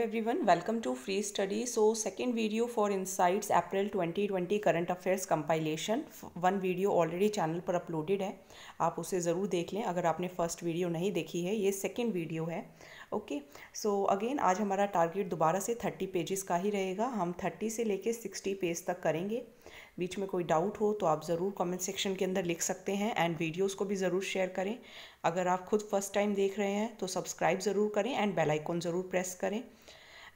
Every everyone welcome to free study so second video for Insights April 2020 current affairs compilation one video already channel पर uploaded है आप उसे ज़रूर देख लें अगर आपने फर्स्ट वीडियो नहीं देखी है ये सेकंड वीडियो है ओके सो अगेन आज हमारा टारगेट दोबारा से थर्टी पेजेस का ही रहेगा हम थर्टी से लेके सिक्सटी पेज तक करेंगे बीच में कोई डाउट हो तो आप ज़रूर कमेंट सेक्शन के अंदर लिख सकते हैं एंड वीडियोस को भी ज़रूर शेयर करें अगर आप खुद फर्स्ट टाइम देख रहे हैं तो सब्सक्राइब ज़रूर करें एंड बेल आइकॉन ज़रूर प्रेस करें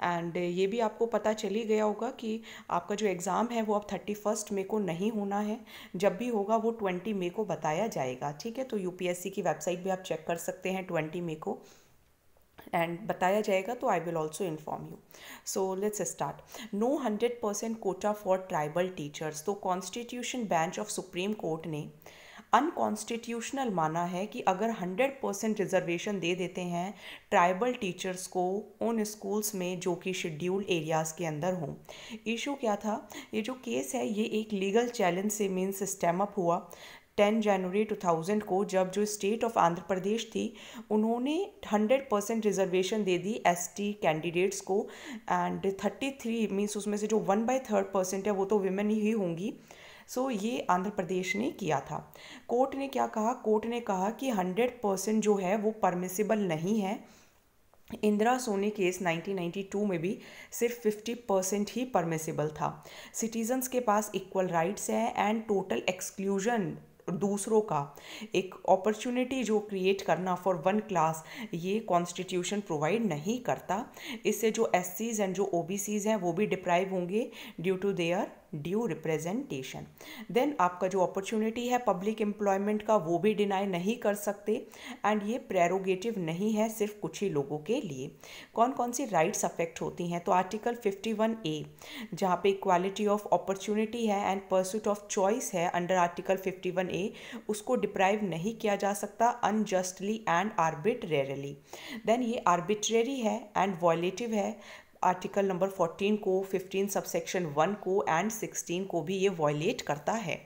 एंड uh, ये भी आपको पता चली गया होगा कि आपका जो एग्ज़ाम है वो अब थर्टी फर्स्ट मे को नहीं होना है जब भी होगा वो ट्वेंटी मे को बताया जाएगा ठीक है तो यूपीएससी की वेबसाइट भी आप चेक कर सकते हैं ट्वेंटी मे को एंड बताया जाएगा तो I will also inform you so let's start no hundred percent quota for tribal teachers तो constitution bench of Supreme Court ने अनकॉन्स्टिट्यूशनल माना है कि अगर 100 परसेंट रिजर्वेशन दे देते हैं ट्राइबल टीचर्स को उन स्कूल्स में जो कि शेड्यूल एरियाज़ के अंदर हों इशू क्या था ये जो केस है ये एक लीगल चैलेंज से मीन स्टेम अप हुआ 10 जनवरी 2000 को जब जो स्टेट ऑफ आंध्र प्रदेश थी उन्होंने 100 परसेंट रिजर्वेशन दे दी एसटी कैंडिडेट्स को एंड 33 मींस उसमें से जो वन बाई थर्ड परसेंट है वो तो वुमेन ही होंगी सो ये आंध्र प्रदेश ने किया था कोर्ट ने क्या कहा कोर्ट ने कहा कि हंड्रेड परसेंट जो है वो परमिसिबल नहीं है इंदिरा सोनी केस 1992 में भी सिर्फ 50 परसेंट ही परमिसिबल था सिटीजन्स के पास इक्वल राइट्स है एंड टोटल एक्सक्लूजन दूसरों का एक अपॉर्चुनिटी जो क्रिएट करना फॉर वन क्लास ये कॉन्स्टिट्यूशन प्रोवाइड नहीं करता इससे जो एस एंड जो ओ हैं वो भी डिप्राइव होंगे due to their due representation then आपका जो अपॉर्चुनिटी है पब्लिक एम्प्लॉयमेंट का वो भी डिनाई नहीं कर सकते एंड ये प्रेरोगेटिव नहीं है सिर्फ कुछ ही लोगों के लिए कौन कौन सी राइट्स अफेक्ट होती हैं तो आर्टिकल 51 ए जहाँ पे इक्वालिटी ऑफ अपॉर्चुनिटी है एंड परसूट ऑफ चॉइस है अंडर आर्टिकल 51 ए उसको डिप्राइव नहीं किया जा सकता अनजस्टली एंड आर्बिट्रेरली देन ये आर्बिट्रेरी है एंड वॉयलेटिव है आर्टिकल नंबर 14 को 15 सबसेक्शन 1 को एंड 16 को भी ये वॉयलेट करता है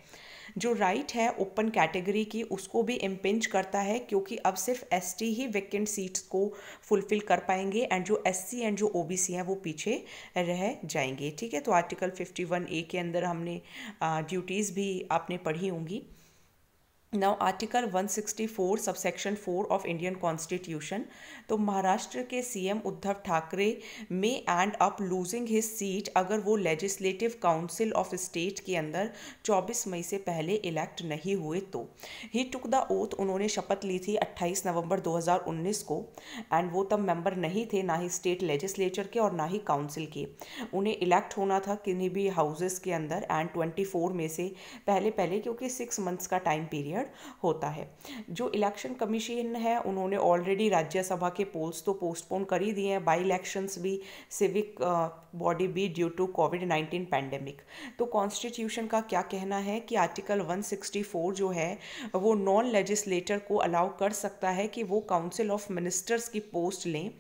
जो राइट right है ओपन कैटेगरी की उसको भी इम्पिंच करता है क्योंकि अब सिर्फ एसटी ही वैकेंट सीट्स को फुलफिल कर पाएंगे एंड जो एससी एंड जो ओबीसी हैं वो पीछे रह जाएंगे ठीक है तो आर्टिकल 51 ए के अंदर हमने ड्यूटीज़ भी आपने पढ़ी होंगी now article 164 subsection 4 of Indian constitution तो महाराष्ट्र के CM Uddhav Thackeray may end up losing his seat अगर वो लेजिस्लेटिव काउंसिल ऑफ स्टेट के अंदर 24 मई से पहले इलेक्ट नहीं हुए तो ही टुक द ओथ उन्होंने शपथ ली थी 28 नवंबर 2019 को एंड वो तब मेंबर नहीं थे ना ही स्टेट लेजिस्लेचर के और ना ही काउंसिल के उन्हें इलेक्ट होना था किन्हीं भी हाउसेस के अंदर एंड 24 में से पहले पहले क्योंकि सिक्स मंथ्स का टाइम पीरियड होता है जो इलेक्शन कमीशन है उन्होंने ऑलरेडी राज्यसभा के के पोल्स तो पोस्टपोन कर ही दिए हैं बाई इलेक्शंस भी सिविक बॉडी uh, भी due to COVID nineteen pandemic तो कॉन्स्टिट्यूशन का क्या कहना है कि आर्टिकल 164 जो है वो नॉन लेजिस्लेटर को अलाउ कर सकता है कि वो काउंसिल ऑफ मिनिस्टर्स की पोस्ट लें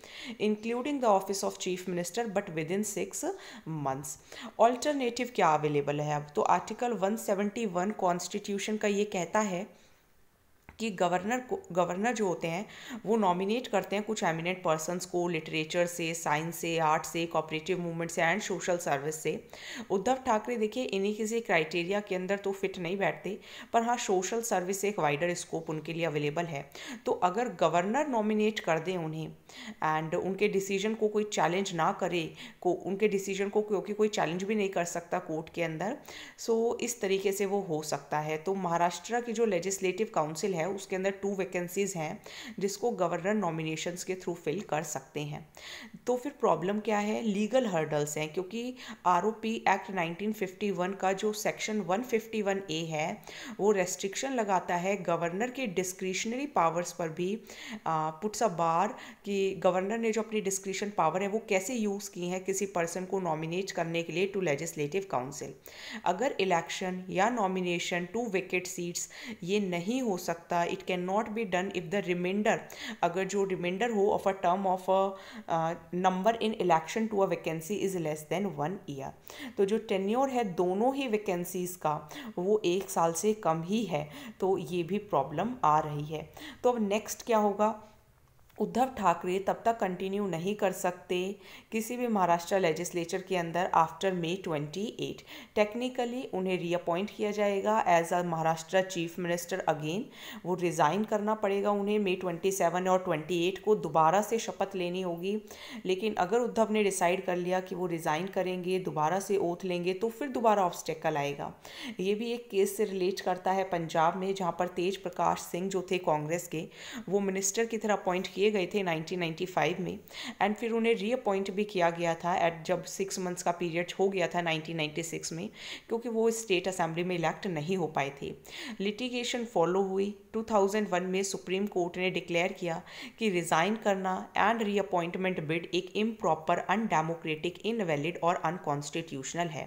including the office of chief minister but within six months alternative क्या अवेलेबल है अब तो आर्टिकल 171 कॉन्स्टिट्यूशन का ये कहता है कि गवर्नर को गवर्नर जो होते हैं वो नॉमिनेट करते हैं कुछ एमिनेंट पर्सनस को लिटरेचर से साइंस से आर्ट से कॉपरेटिव मूवमेंट से एंड सोशल सर्विस से उद्धव ठाकरे देखिए इन्हीं किसी क्राइटेरिया के अंदर तो फिट नहीं बैठते पर हाँ सोशल सर्विस एक वाइडर स्कोप उनके लिए अवेलेबल है तो अगर गवर्नर नॉमिनेट कर दें उन्हें एंड उनके डिसीजन को कोई चैलेंज ना करे को उनके डिसीजन को क्योंकि कोई चैलेंज भी नहीं कर सकता कोर्ट के अंदर सो so, इस तरीके से वो हो सकता है तो महाराष्ट्र की जो लेजिस्लेटिव काउंसिल है उसके अंदर टू वैकेंसीज़ हैं जिसको गवर्नर नॉमिनेशन के थ्रू फिल कर सकते हैं तो फिर प्रॉब्लम क्या है लीगल हर्डल्स हैं क्योंकि आर एक्ट 1951 का जो सेक्शन 151 ए है वो रेस्ट्रिक्शन लगाता है गवर्नर के डिस्क्रिशनरी पावर्स पर भी पुट्स अ बार कि गवर्नर ने जो अपनी डिस्क्रिशन पावर है वो कैसे यूज़ की है किसी पर्सन को नॉमिनेट करने के लिए टू लेजिस्लेटिव काउंसिल अगर इलेक्शन या नॉमिनेशन टू विकेट सीट्स ये नहीं हो सकता it can not be done if the remainder अगर जो रिमाइंडर हो of a term of a number in election to a vacancy is less than one year तो जो टेन्योर है दोनों ही वैकेंसीज़ का वो एक साल से कम ही है तो ये भी प्रॉब्लम आ रही है तो अब नेक्स्ट क्या होगा उद्धव ठाकरे तब तक कंटिन्यू नहीं कर सकते किसी भी महाराष्ट्र लेजिस्लेचर के अंदर आफ्टर मे 28 टेक्निकली उन्हें रीअपॉइंट किया जाएगा as a Maharashtra chief minister again वो रिज़ाइन करना पड़ेगा उन्हें मे 27 और 28 को दोबारा से शपथ लेनी होगी लेकिन अगर उद्धव ने डिसाइड कर लिया कि वो रिज़ाइन करेंगे दोबारा से ओथ लेंगे तो फिर दोबारा ऑब्स्टेकल आएगा ये भी एक केस से रिलेट करता है पंजाब में जहाँ पर तेज प्रकाश सिंह जो थे कांग्रेस के वो मिनिस्टर की तरह अपॉइंट किए गए थे 1995 में एंड फिर उन्हें रीअपॉइंट भी किया गया था एट जब सिक्स मंथ्स का पीरियड हो गया था 1996 में क्योंकि वो स्टेट असेंबली में इलेक्ट नहीं हो पाए थे लिटिगेशन फॉलो हुई 2001 में सुप्रीम कोर्ट ने डिक्लेयर किया कि रिज़ाइन करना एंड रीअपॉइंटमेंट बिड एक इम प्रॉपर अनडेमोक्रेटिक इनवैलिड और अनकॉन्स्टिट्यूशनल है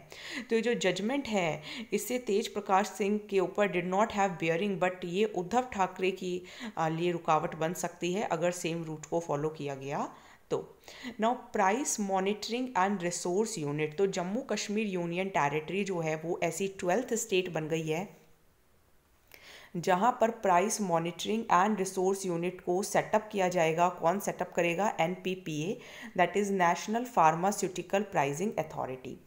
तो ये जो जजमेंट है इससे तेज प्रकाश सिंह के ऊपर did not have bearing but ये उद्धव ठाकरे की लिए रुकावट बन सकती है अगर सेम रूट को फॉलो किया गया तो now price monitoring and resource unit तो जम्मू कश्मीर यूनियन टेरिटरी जो है वो ऐसी ट्वेल्थ स्टेट बन गई है जहां पर price monitoring and resource unit को सेटअप किया जाएगा कौन सेटअप करेगा N P P A that is national pharmaceutical pricing authority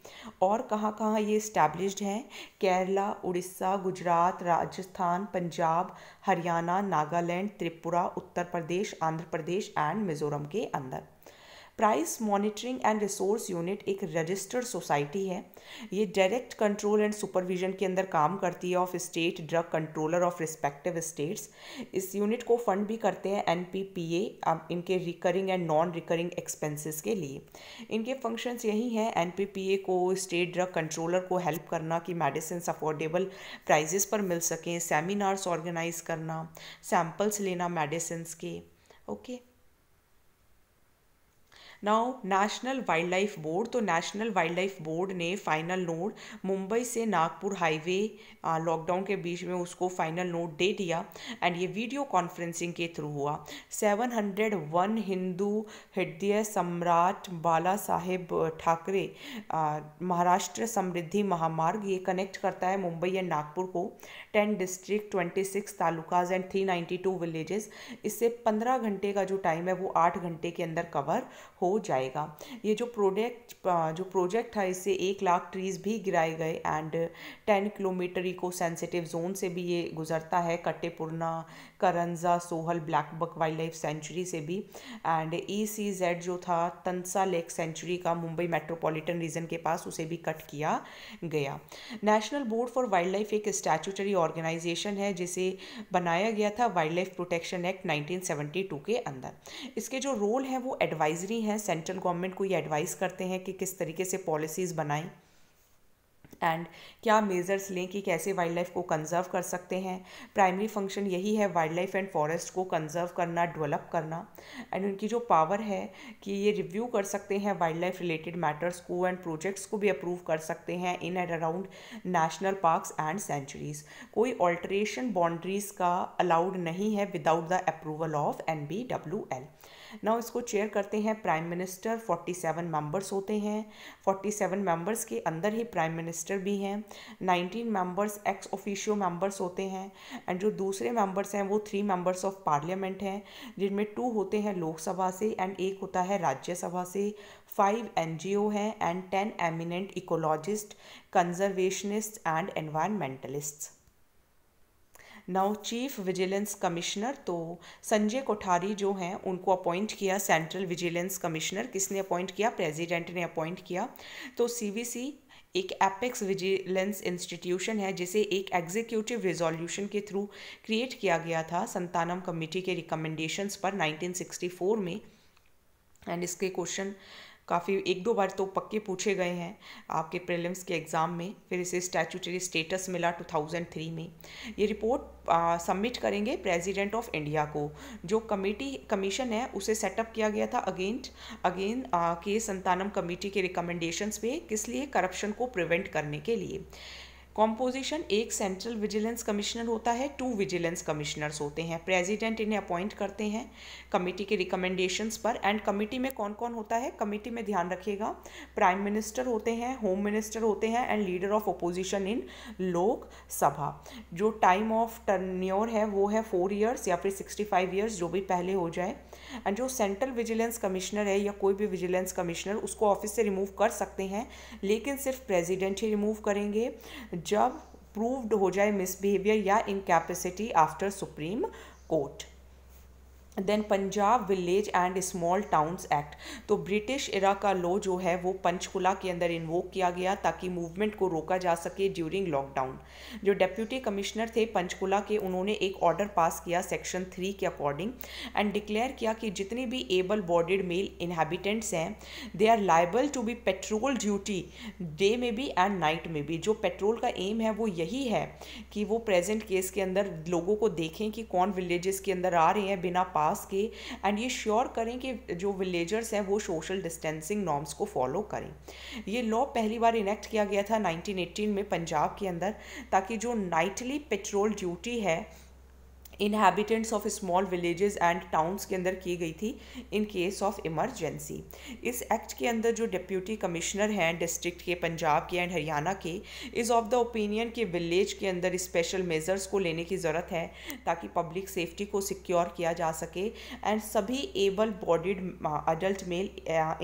और कहाँ कहाँ ये इस्टेब्लिश्ड हैं केरला उड़ीसा गुजरात राजस्थान पंजाब हरियाणा नागालैंड त्रिपुरा उत्तर प्रदेश आंध्र प्रदेश एंड मिज़ोरम के अंदर price monitoring and resource unit एक रजिस्टर्ड सोसाइटी है ये डायरेक्ट कंट्रोल एंड सुपरविजन के अंदर काम करती है of state drug controller of respective states इस यूनिट को फंड भी करते हैं एन पी पी ए इनके recurring and non recurring expenses के लिए इनके फंक्शंस यही हैं एन पी पी ए को स्टेट ड्रग कंट्रोलर को हेल्प करना कि मेडिसिन अफोर्डेबल प्राइजेस पर मिल सकें सेमिनार्स ऑर्गेनाइज करना सैम्पल्स लेना मेडिसिन के okay okay. Now national wildlife board तो नेशनल वाइल्ड लाइफ बोर्ड ने फाइनल नोट मुंबई से नागपुर हाईवे लॉकडाउन के बीच में उसको फाइनल नोट दे दिया एंड ये वीडियो कॉन्फ्रेंसिंग के थ्रू हुआ 701 हिंदू हृदय सम्राट बाला साहेब ठाकरे महाराष्ट्र समृद्धि महामार्ग ये कनेक्ट करता है मुंबई एंड नागपुर को ten district twenty six talukas and three ninety two villages इससे पंद्रह घंटे का जो टाइम है वो आठ घंटे के अंदर कवर हो जाएगा ये जो प्रोडक्ट जो प्रोजेक्ट था इससे एक लाख ट्रीज़ भी गिराए गए and ten kilometre eco sensitive zone से भी ये गुजरता है Katepurna Karanja Sohol black buck wildlife sanctuary से भी एंड ई सी जेड जो था तंसा लेक सेंचुरी का मुंबई मेट्रोपॉलिटन रीजन के पास उसे भी कट किया गया national board for wildlife एक स्टैचूटरी ऑर्गेनाइजेशन है जिसे बनाया गया था wildlife protection act two के अंदर इसके जो रोल हैं वो एडवाइजरी हैं सेंट्रल गवर्नमेंट को ये एडवाइस करते हैं कि किस तरीके से पॉलिसीज़ बनाएं एंड क्या मेज़र्स लें कि कैसे वाइल्ड लाइफ को कंजर्व कर सकते हैं प्राइमरी फंक्शन यही है वाइल्ड लाइफ एंड फॉरेस्ट को कंजर्व करना डेवलप करना एंड उनकी जो पावर है कि ये रिव्यू कर सकते हैं वाइल्ड लाइफ रिलेटेड मैटर्स को एंड प्रोजेक्ट्स को भी अप्रूव कर सकते हैं in and around national parks and sanctuaries कोई ऑल्ट्रेशन बाउंड्रीज का अलाउड नहीं है without the approval of N B W L now इसको चेयर करते हैं prime minister forty seven members होते हैं फोर्टी सेवन मेम्बर्स के अंदर ही प्राइम मिनिस्टर भी हैं nineteen members ex officio members होते हैं एंड जो दूसरे मेम्बर्स हैं वो थ्री मेम्बर्स ऑफ पार्लियामेंट हैं जिनमें टू होते हैं लोकसभा से एंड एक होता है राज्यसभा से फाइव एन जी ओ हैं and ten eminent ecologist conservationist and environmentalist now chief vigilance commissioner तो संजय कोठारी जो हैं उनको अपॉइंट किया सेंट्रल विजिलेंस कमिश्नर किसने अपॉइंट किया प्रेसिडेंट ने अपॉइंट किया तो सीवीसी एक एपेक्स विजिलेंस इंस्टीट्यूशन है जिसे एक एग्जीक्यूटिव रिजोल्यूशन के थ्रू क्रिएट किया गया था संतानम कमेटी के रिकमेंडेशंस पर 1964 में एंड इसके क्वेश्चन काफ़ी एक दो बार तो पक्के पूछे गए हैं आपके प्रीलिम्स के एग्ज़ाम में फिर इसे स्टैचूटरी स्टेटस मिला 2003 में ये रिपोर्ट सबमिट करेंगे प्रेसिडेंट ऑफ इंडिया को जो कमेटी कमीशन है उसे सेटअप किया गया था अगेंस्ट अगेन के संतानम कमेटी के रिकमेंडेशंस पे किस लिए करप्शन को प्रिवेंट करने के लिए कॉम्पोजिशन एक सेंट्रल विजिलेंस कमिश्नर होता है टू विजिलेंस कमिश्नर्स होते हैं प्रेसिडेंट इन्हें अपॉइंट करते हैं कमेटी के रिकमेंडेशंस पर एंड कमेटी में कौन कौन होता है कमेटी में ध्यान रखिएगा प्राइम मिनिस्टर होते हैं होम मिनिस्टर होते हैं and leader of opposition in Lok Sabha जो टाइम ऑफ टर्न्योर है वो है फोर ईयर्स या फिर सिक्सटी फाइव ईयर्स जो भी पहले हो जाए एंड जो सेंट्रल विजिलेंस कमिश्नर है या कोई भी विजिलेंस कमिश्नर उसको ऑफिस से रिमूव कर सकते हैं लेकिन सिर्फ प्रेजिडेंट ही रिमूव करेंगे जब प्रूव्ड हो जाए मिसबिहेवियर या incapacity after supreme court then Punjab village and small towns act तो ब्रिटिश इरा का लॉ जो है वो पंचकुला के अंदर इन्वोक किया गया ताकि मूवमेंट को रोका जा सके ड्यूरिंग लॉकडाउन जो डेप्यूटी कमिश्नर थे पंचकुला के उन्होंने एक ऑर्डर पास किया सेक्शन थ्री के अकॉर्डिंग एंड डिक्लेयर किया कि जितने भी एबल बॉडीड मेल इन्हेबिटेंट्स हैं they are liable to be patrol duty day में भी एंड नाइट में भी जो पेट्रोल का एम है वो यही है कि वो प्रेजेंट केस के अंदर लोगों को देखें कि कौन विलेजेस के अंदर आ रहे हैं बिना पास पास के एंड ये श्योर करें कि जो विलेजर्स हैं वो सोशल डिस्टेंसिंग नॉर्म्स को फॉलो करें ये लॉ पहली बार इनेक्ट किया गया था 1918 में पंजाब के अंदर ताकि जो नाइटली पेट्रोल ड्यूटी है inhabitants of small villages and towns के अंदर की गई थी इन केस ऑफ इमरजेंसी इस एक्ट के अंदर जो डिप्यूटी कमिश्नर हैं डिस्ट्रिक्ट के पंजाब के एंड हरियाणा के इज़ ऑफ द ओपिनियन के विलेज के अंदर स्पेशल मेज़र्स को लेने की ज़रूरत है ताकि पब्लिक सेफ्टी को सिक्योर किया जा सके एंड सभी able bodied adult male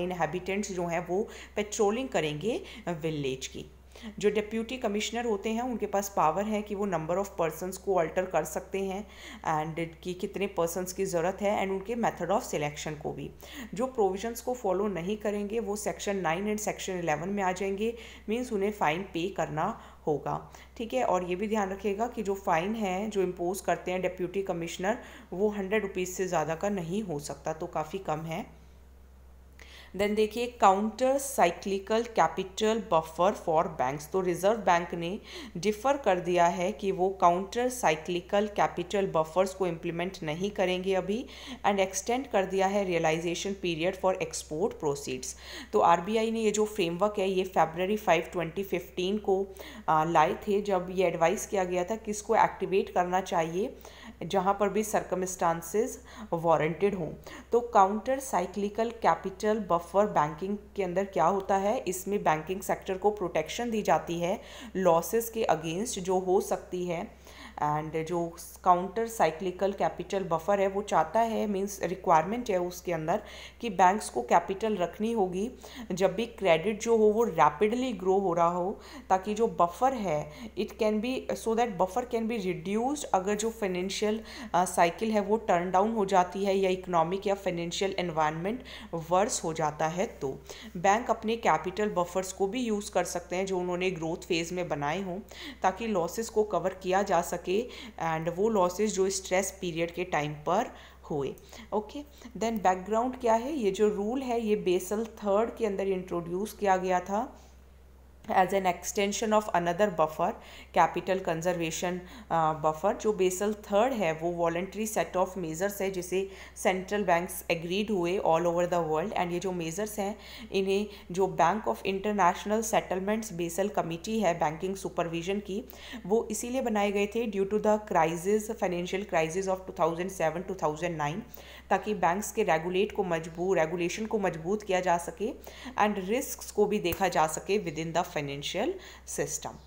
inhabitants जो हैं वो पेट्रोलिंग करेंगे विलेज की जो डिप्यूटी कमिश्नर होते हैं उनके पास पावर है कि वो नंबर ऑफ़ पर्सनस को अल्टर कर सकते हैं एंड कि कितने पर्सनस की ज़रूरत है एंड उनके मेथड ऑफ सिलेक्शन को भी जो प्रोविजंस को फॉलो नहीं करेंगे वो section nine and section eleven में आ जाएंगे मीन्स उन्हें फ़ाइन पे करना होगा ठीक है और ये भी ध्यान रखिएगा कि जो फ़ाइन है जो इम्पोज़ करते हैं डिप्यूटी कमिश्नर वो हंड्रेड रुपीज़ से ज़्यादा का नहीं हो सकता तो काफ़ी कम है देन देखिए counter cyclical capital buffer for banks तो रिजर्व बैंक ने डिफर कर दिया है कि वो काउंटर साइक्लिकल कैपिटल बफर्स को इम्प्लीमेंट नहीं करेंगे अभी एंड एक्सटेंड कर दिया है realisation period for export proceeds तो आर ने ये जो फ्रेमवर्क है ये फेबररी फाइव ट्वेंटी फिफ्टीन को लाए थे जब ये एडवाइस किया गया था किसको एक्टिवेट करना चाहिए जहाँ पर भी सरकमस्टांसेस वारंटेड हों तो counter cyclical capital buffer banking के अंदर क्या होता है इसमें बैंकिंग सेक्टर को प्रोटेक्शन दी जाती है लॉसेस के अगेंस्ट जो हो सकती है एंड जो काउंटर साइक्लिकल कैपिटल बफर है वो चाहता है मीन्स रिक्वायरमेंट है उसके अंदर कि बैंक्स को कैपिटल रखनी होगी जब भी क्रेडिट जो हो वो रैपिडली ग्रो हो रहा हो ताकि जो बफर है it can be so that buffer can be reduced अगर जो फाइनेंशियल साइकिल uh, है वो टर्न डाउन हो जाती है या इकोनॉमिक या फाइनेंशियल एनवायरमेंट वर्स हो जाता है तो बैंक अपने कैपिटल बफर्स को भी यूज़ कर सकते हैं जो उन्होंने ग्रोथ फेज़ में बनाए हों ताकि लॉसेस को कवर किया जा सके सके एंड वो लॉसेज जो स्ट्रेस पीरियड के टाइम पर हुए ओके देन बैकग्राउंड क्या है ये जो रूल है ये बेसल थर्ड के अंदर इंट्रोड्यूस किया गया था as an extension of another buffer capital conservation buffer जो बेसल थर्ड है वो वॉल्ट्री सेट ऑफ मेज़र्स है जिसे सेंट्रल बैंक्स एग्रीड हुए all over the world and ये जो मेज़र्स हैं इन्हें जो bank of international settlements Basel committee है बैंकिंग सुपरविजन की वो इसीलिए बनाए गए थे due to the crises financial crises of two two thousand seven thousand nine ताकि बैंक्स के रेगुलेट को मजबूत रेगुलेशन को मजबूत किया जा सके एंड रिस्क को भी देखा जा सके within the financial system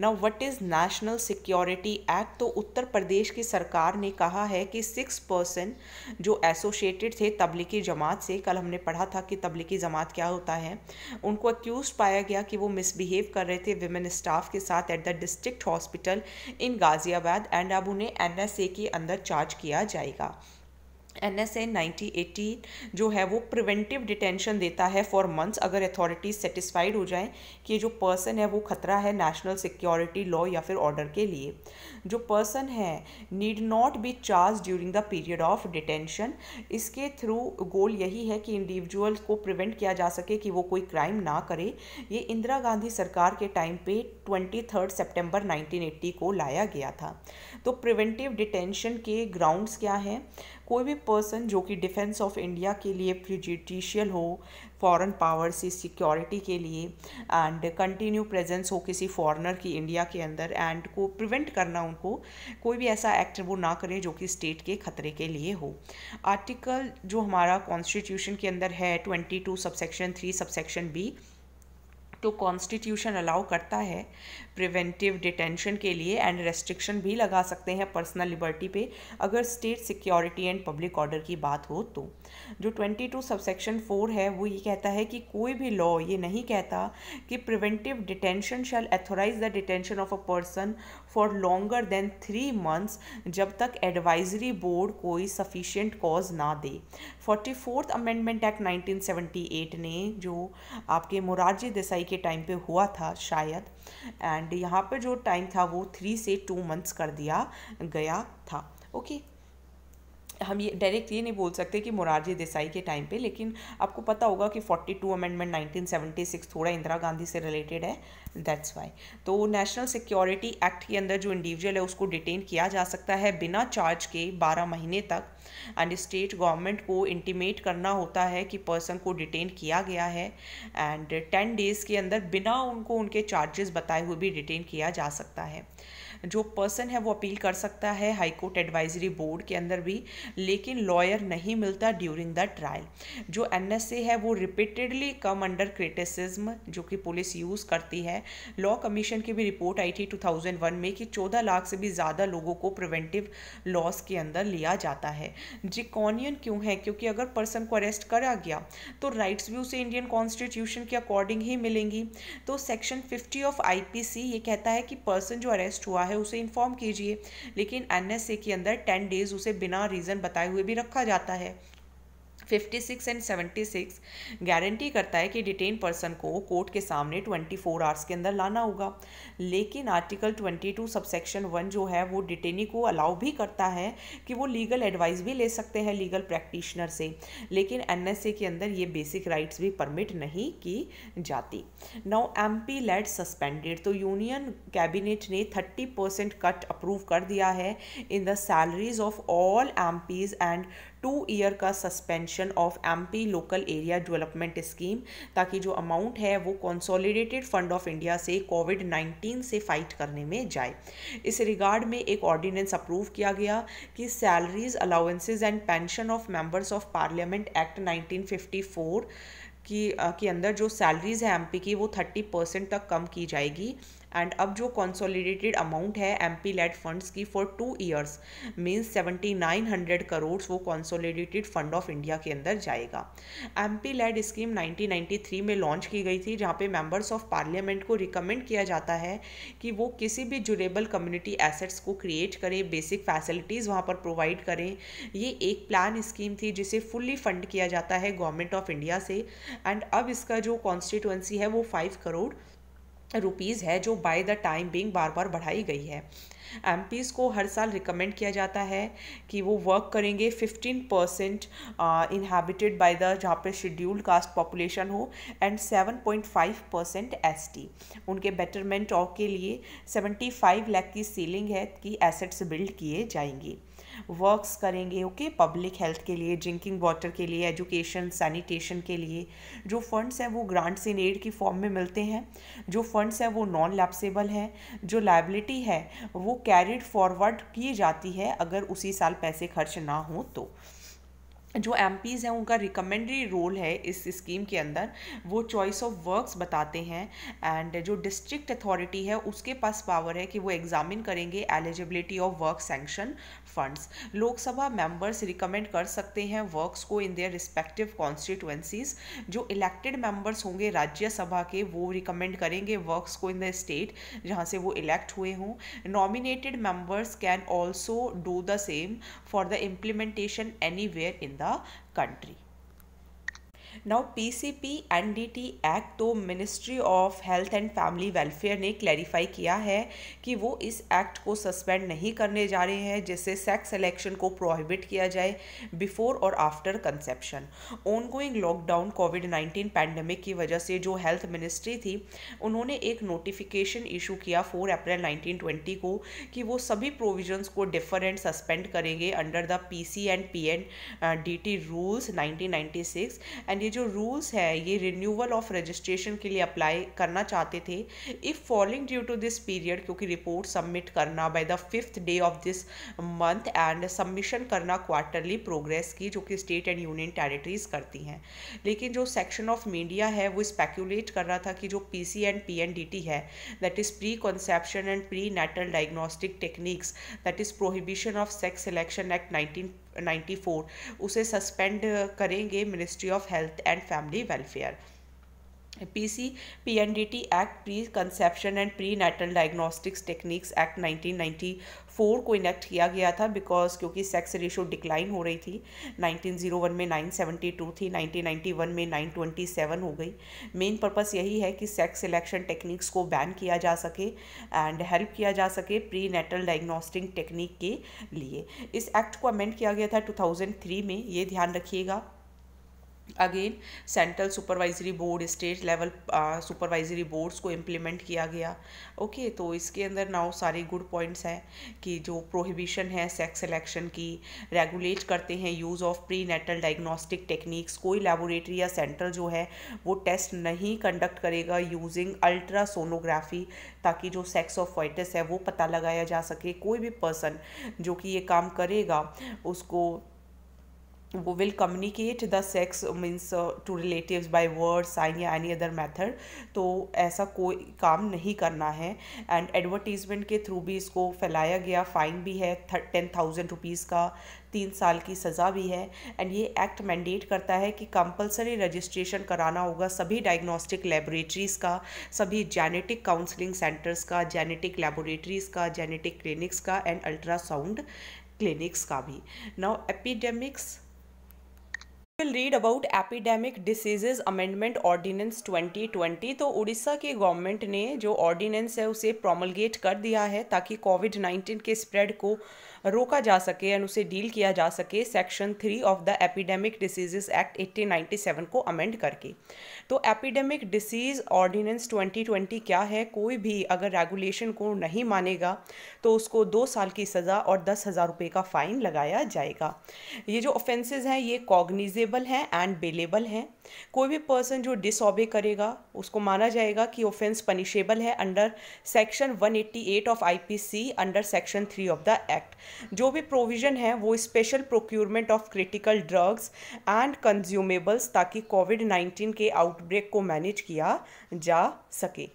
now what is national security act तो उत्तर प्रदेश की सरकार ने कहा है कि सिक्स पर्सन जो एसोसिएटेड थे तबलीगी जमात से कल हमने पढ़ा था कि तबलीगी जमात क्या होता है उनको एक्यूज पाया गया कि वो मिसबिहेव कर रहे थे विमेन स्टाफ के साथ at the district hospital in Ghaziabad and अब उन्हें एन की अंदर चार्ज किया जाएगा एन एस ए एटीन जो है वो प्रिवेंटिव डिटेंशन देता है फॉर मंथ्स अगर अथॉरिटीज सेटिस्फाइड हो जाएं कि जो पर्सन है वो खतरा है नेशनल सिक्योरिटी लॉ या फिर ऑर्डर के लिए जो पर्सन है need not be charge during the period of detention इसके थ्रू गोल यही है कि इंडिविजुअल को प्रिवेंट किया जा सके कि वो कोई क्राइम ना करे ये इंदिरा गांधी सरकार के टाइम पे twenty third September nineteen eighty को लाया गया था तो प्रिवेंटिव डिटेंशन के ग्राउंड्स क्या हैं कोई भी पर्सन जो कि डिफेंस ऑफ इंडिया के लिए प्रिजिटिशियल हो फॉरेन पावर से सिक्योरिटी के लिए एंड कंटिन्यू प्रेजेंस हो किसी फॉरेनर की इंडिया के अंदर एंड को प्रिवेंट करना उनको कोई भी ऐसा एक्ट वो ना करें जो कि स्टेट के खतरे के लिए हो आर्टिकल जो हमारा कॉन्स्टिट्यूशन के अंदर है twenty two subsection three subsection B तो कॉन्स्टिट्यूशन अलाउ करता है प्रिवेंटिव डिटेंशन के लिए एंड रेस्ट्रिक्शन भी लगा सकते हैं पर्सनल लिबर्टी पे अगर state security and public order की बात हो तो जो ट्वेंटी टू सबसेक्शन फोर है वो ये कहता है कि कोई भी लॉ ये नहीं कहता कि preventive detention shall authorise the detention of a person for longer than three months जब तक एडवाइजरी बोर्ड कोई सफिशियंट कॉज ना दे forty fourth amendment act nineteen ने जो आपके मोरारजी देसाई के टाइम पे हुआ था शायद एंड यहाँ पर जो टाइम था वो थ्री से टू मंथ्स कर दिया गया था ओके हम ये डायरेक्ट ये नहीं बोल सकते कि मोरारजी देसाई के टाइम पे लेकिन आपको पता होगा कि 42 अमेंडमेंट 1976 थोड़ा इंदिरा गांधी से रिलेटेड है दैट्स वाई तो नेशनल सिक्योरिटी एक्ट के अंदर जो इंडिविजुअल है उसको डिटेन किया जा सकता है बिना चार्ज के 12 महीने तक एंड स्टेट गवर्नमेंट को इंटीमेट करना होता है कि पर्सन को डिटेन किया गया है एंड टेन डेज़ के अंदर बिना उनको उनके चार्जेस बताए हुए भी डिटेन किया जा सकता है जो पर्सन है वो अपील कर सकता है हाई कोर्ट एडवाइजरी बोर्ड के अंदर भी लेकिन लॉयर नहीं मिलता ड्यूरिंग द ट्रायल जो एन है वो रिपीटेडली कम अंडर क्रिटिसिज्म जो कि पुलिस यूज़ करती है लॉ कमीशन की भी रिपोर्ट आई थी 2001 में कि 14 लाख से भी ज़्यादा लोगों को प्रिवेंटिव लॉस के अंदर लिया जाता है जिकॉनियन क्यों है क्योंकि अगर पर्सन को अरेस्ट करा गया तो राइट्स भी उसे इंडियन कॉन्स्टिट्यूशन के अकॉर्डिंग ही मिलेंगी तो सेक्शन 50 ऑफ आईपीसी ये कहता है कि पर्सन जो अरेस्ट हुआ है उसे इन्फॉर्म कीजिए लेकिन एन के अंदर टेन डेज़ उसे बिना रीज़न बताए हुए भी रखा जाता है fifty six and seventy six guarantee करता है कि डिटेन पर्सन को कोर्ट के सामने ट्वेंटी फोर आवर्स के अंदर लाना होगा लेकिन article twenty two subsection one जो है वो डिटेनी को अलाउ भी करता है कि वो लीगल एडवाइस भी ले सकते हैं लीगल प्रैक्टिशनर से लेकिन एन एस ए के अंदर ये बेसिक राइट्स भी परमिट नहीं की जाती now M P LAD suspended तो यूनियन कैबिनेट ने थर्टी परसेंट कट अप्रूव कर दिया है in the salaries of all M Ps and two year का suspension of MP local area development scheme ताकि जो अमाउंट है वो कॉन्सोलिडेटेड फंड ऑफ इंडिया से कोविड नाइन्टीन से फाइट करने में जाए इस रिगार्ड में एक ऑर्डिनेंस अप्रूव किया गया कि salaries allowances and pension of members of parliament act 1954 की के अंदर जो सैलरीज है एमपी की वो थर्टी परसेंट तक कम की जाएगी एंड अब जो कॉन्सोलिडेटेड अमाउंट है एम पी लेट फंड्स की for two years means seventy nine hundred crore वो कॉन्सोलिडेटेड फंड ऑफ इंडिया के अंदर जाएगा M P LAD scheme nineteen ninety three में लॉन्च की गई थी जहाँ पे मेम्बर्स ऑफ पार्लियामेंट को रिकमेंड किया जाता है कि वो किसी भी जुरेबल कम्युनिटी एसेट्स को क्रिएट करें बेसिक फैसिलिटीज़ वहाँ पर प्रोवाइड करें ये एक प्लान स्कीम थी जिसे फुल्ली फंड किया जाता है गवर्नमेंट ऑफ इंडिया से एंड अब इसका जो कॉन्स्टिट्यूंसी है वो फाइव करोड़ रुपीज़ है जो बाय द टाइम बिंग बार बार बढ़ाई गई है एम को हर साल रिकमेंड किया जाता है कि वो वर्क करेंगे fifteen percent inhabited by the जहाँ पे शेड्यूल्ड कास्ट पॉपुलेशन हो and seven point five percent S T उनके बेटरमेंट और के लिए सेवेंटी फाइव लैख की सीलिंग है कि एसेट्स बिल्ड किए जाएंगी वर्क्स करेंगे ओके पब्लिक हेल्थ के लिए ड्रिंकिंग वाटर के लिए एजुकेशन सैनिटेशन के लिए जो फंड्स हैं वो ग्रांट्स इन एड की फॉर्म में मिलते हैं जो फंड्स हैं वो नॉन लैप्सेबल हैं जो लाइबिलिटी है वो कैरिड फॉरवर्ड की जाती है अगर उसी साल पैसे खर्च ना हो तो जो एम हैं उनका रिकमेंडरी रोल है इस स्कीम के अंदर वो चॉइस ऑफ वर्क्स बताते हैं एंड जो डिस्ट्रिक्ट अथॉरिटी है उसके पास पावर है कि वो एग्जामिन करेंगे eligibility of work sanction funds Lok Sabha members recommend कर सकते हैं वर्क्स को इन देयर रिस्पेक्टिव कॉन्स्टिट्यूएंसीज जो इलेक्टेड मेंबर्स होंगे राज्यसभा के वो रिकमेंड करेंगे वर्क्स को इन द स्टेट जहाँ से वो इलेक्ट हुए हों nominated members can also do the same for the implementation anywhere in the country now D T act तो ministry of health and family welfare ने clarify किया है कि वो इस एक्ट को सस्पेंड नहीं करने जा रहे हैं जिससे सेक्स सिलेक्शन को प्रोहिबिट किया जाए बिफोर और after conception ongoing lockdown covid nineteen pandemic की वजह से जो हेल्थ मिनिस्ट्री थी उन्होंने एक नोटिफिकेशन इशू किया फोर अप्रैल नाइनटीन ट्वेंटी को कि वो सभी प्रोविजन को डिफर एंड सस्पेंड करेंगे under the P C and P and D T rules nineteen ninety six and जो रूल्स है ये रिन्यूअल ऑफ रजिस्ट्रेशन के लिए अप्लाई करना चाहते थे if falling due to this period क्योंकि रिपोर्ट सबमिट करना by the fifth day of this month and submission करना क्वार्टरली प्रोग्रेस की जो कि स्टेट एंड यूनियन टेरिटरीज करती हैं लेकिन जो सेक्शन ऑफ मीडिया है वो स्पेक्यूलेट कर रहा था कि जो P C and P N D T है that is pre conception and pre natal diagnostic techniques that is prohibition of sex selection act nineteen 94 उसे सस्पेंड करेंगे ministry of health and family welfare P P C N D T act pre conception and pre natal diagnostics techniques act 1994 को enact किया गया था because क्योंकि sex ratio decline हो रही थी 1901 में 972 थी 1991 में 927 हो गई मेन पर्पस यही है कि सेक्स सिलेक्शन टेक्निक्स को बैन किया जा सके एंड हेल्प किया जा सके प्री नेटल डायग्नोस्टिक टेक्निक के लिए इस एक्ट को अमेंड किया गया था थ्री में ये ध्यान रखिएगा again central supervisory board state level supervisory boards को इम्प्लीमेंट किया गया ओके okay, तो इसके अंदर नाउ सारे गुड पॉइंट्स हैं कि जो प्रोहिबिशन है सेक्स सिलेक्शन की रेगुलेट करते हैं use of pre natal diagnostic techniques कोई लेबोरेटरी या सेंटर जो है वो टेस्ट नहीं कंडक्ट करेगा यूजिंग अल्ट्रासोनोग्राफी ताकि जो सेक्स ऑफ वाइटस है वो पता लगाया जा सके कोई भी पर्सन जो कि ये काम करेगा उसको वो will communicate the sex means to relative by word sign या एनी अदर मैथड तो ऐसा कोई काम नहीं करना है एंड एडवर्टीज़मेंट के थ्रू भी इसको फैलाया गया फ़ाइन भी है टेन थाउजेंड रुपीज़ का तीन साल की सज़ा भी है एंड ये एक्ट मैंडेट करता है कि कंपलसरी रजिस्ट्रेशन कराना होगा सभी डायग्नोस्टिक लेबोरेटरीज़ का सभी जेनेटिक काउंसलिंग सेंटर्स का जेनेटिक लेबोरेटरीज़ का जेनेटिक क्लिनिक्स का एंड अल्ट्रासाउंड क्लिनिक्स का भी now epidemics will read about epidemic diseases amendment ordinance 2020 तो उड़ीसा के गवर्नमेंट ने जो ऑर्डिनेंस है उसे प्रोमलगेट कर दिया है ताकि कोविड 19 के स्प्रेड को रोका जा सके और उसे डील किया जा सके section three of the epidemic diseases act 1897 को अमेंड करके तो एपिडेमिक डिसीज ऑर्डिनेंस 2020 क्या है कोई भी अगर रेगुलेशन को नहीं मानेगा तो उसको दो साल की सज़ा और दस हज़ार रुपये का फ़ाइन लगाया जाएगा ये जो ऑफेंसेज हैं ये कॉग्निजेबल अवेलेबल हैं एंड बेलेबल हैं कोई भी पर्सन जो डिसऑबे करेगा उसको माना जाएगा कि ऑफेंस पनिशेबल है under section 188 of IPC under section 3 of the act जो भी प्रोविज़न है वो special procurement of critical drugs and consumables ताकि कोविड 19 के आउटब्रेक को मैनेज किया जा सके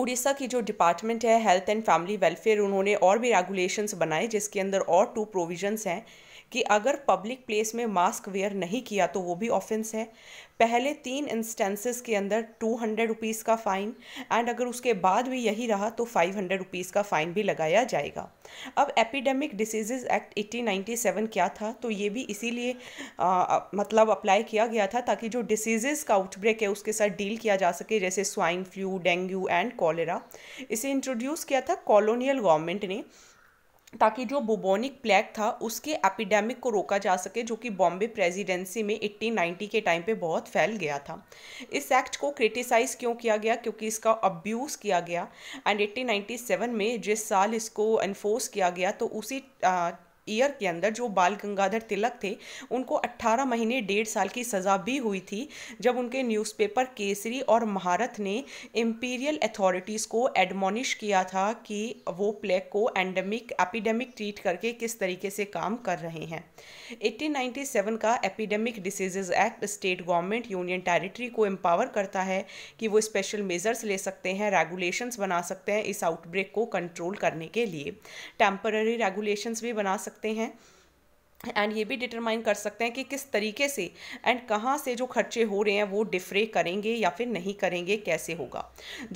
उड़ीसा की जो डिपार्टमेंट है हेल्थ एंड फैमिली वेलफेयर उन्होंने और भी रेगुलेशंस बनाए जिसके अंदर और टू प्रोविजंस हैं कि अगर पब्लिक प्लेस में मास्क वेयर नहीं किया तो वो भी ऑफेंस है पहले तीन इंस्टेंसेस के अंदर टू हंड्रेड रुपीज़ का फ़ाइन एंड अगर उसके बाद भी यही रहा तो फाइव हंड्रेड रुपीज़ का फ़ाइन भी लगाया जाएगा अब एपिडेमिक डिसीजेज एक्ट 1897 क्या था तो ये भी इसीलिए मतलब अप्लाई किया गया था ताकि जो डिसीजेज का आउटब्रेक है उसके साथ डील किया जा सके जैसे swine flu dengue and cholera इसे इंट्रोड्यूस किया था कॉलोनियल गवर्नमेंट ने ताकि जो बुबोनिक प्लेग था उसके एपिडेमिक को रोका जा सके जो कि बॉम्बे प्रेसिडेंसी में 1890 के टाइम पे बहुत फैल गया था इस एक्ट को क्रिटिसाइज़ क्यों किया गया क्योंकि इसका अब्यूज़ किया गया एंड 1897 में जिस साल इसको इन्फोर्स किया गया तो उसी आ, ईयर के अंदर जो बाल गंगाधर तिलक थे उनको 18 महीने डेढ़ साल की सज़ा भी हुई थी जब उनके न्यूज़पेपर केसरी और महारथ ने इम्पीरियल अथॉरिटीज़ को एडमोनिश किया था कि वो प्लेग को एंडेमिक एपिडेमिक ट्रीट करके किस तरीके से काम कर रहे हैं 1897 का epidemic diseases act state government union territory को एम्पावर करता है कि वो स्पेशल मेजर्स ले सकते हैं रेगुलेशंस बना सकते हैं इस आउटब्रेक को कंट्रोल करने के लिए टेम्पररी रेगुलेशंस भी बना सकते सकते हैं एंड ये भी डिटरमाइन कर सकते हैं कि किस तरीके से एंड कहाँ से जो खर्चे हो रहे हैं वो डिफ्रे करेंगे या फिर नहीं करेंगे कैसे होगा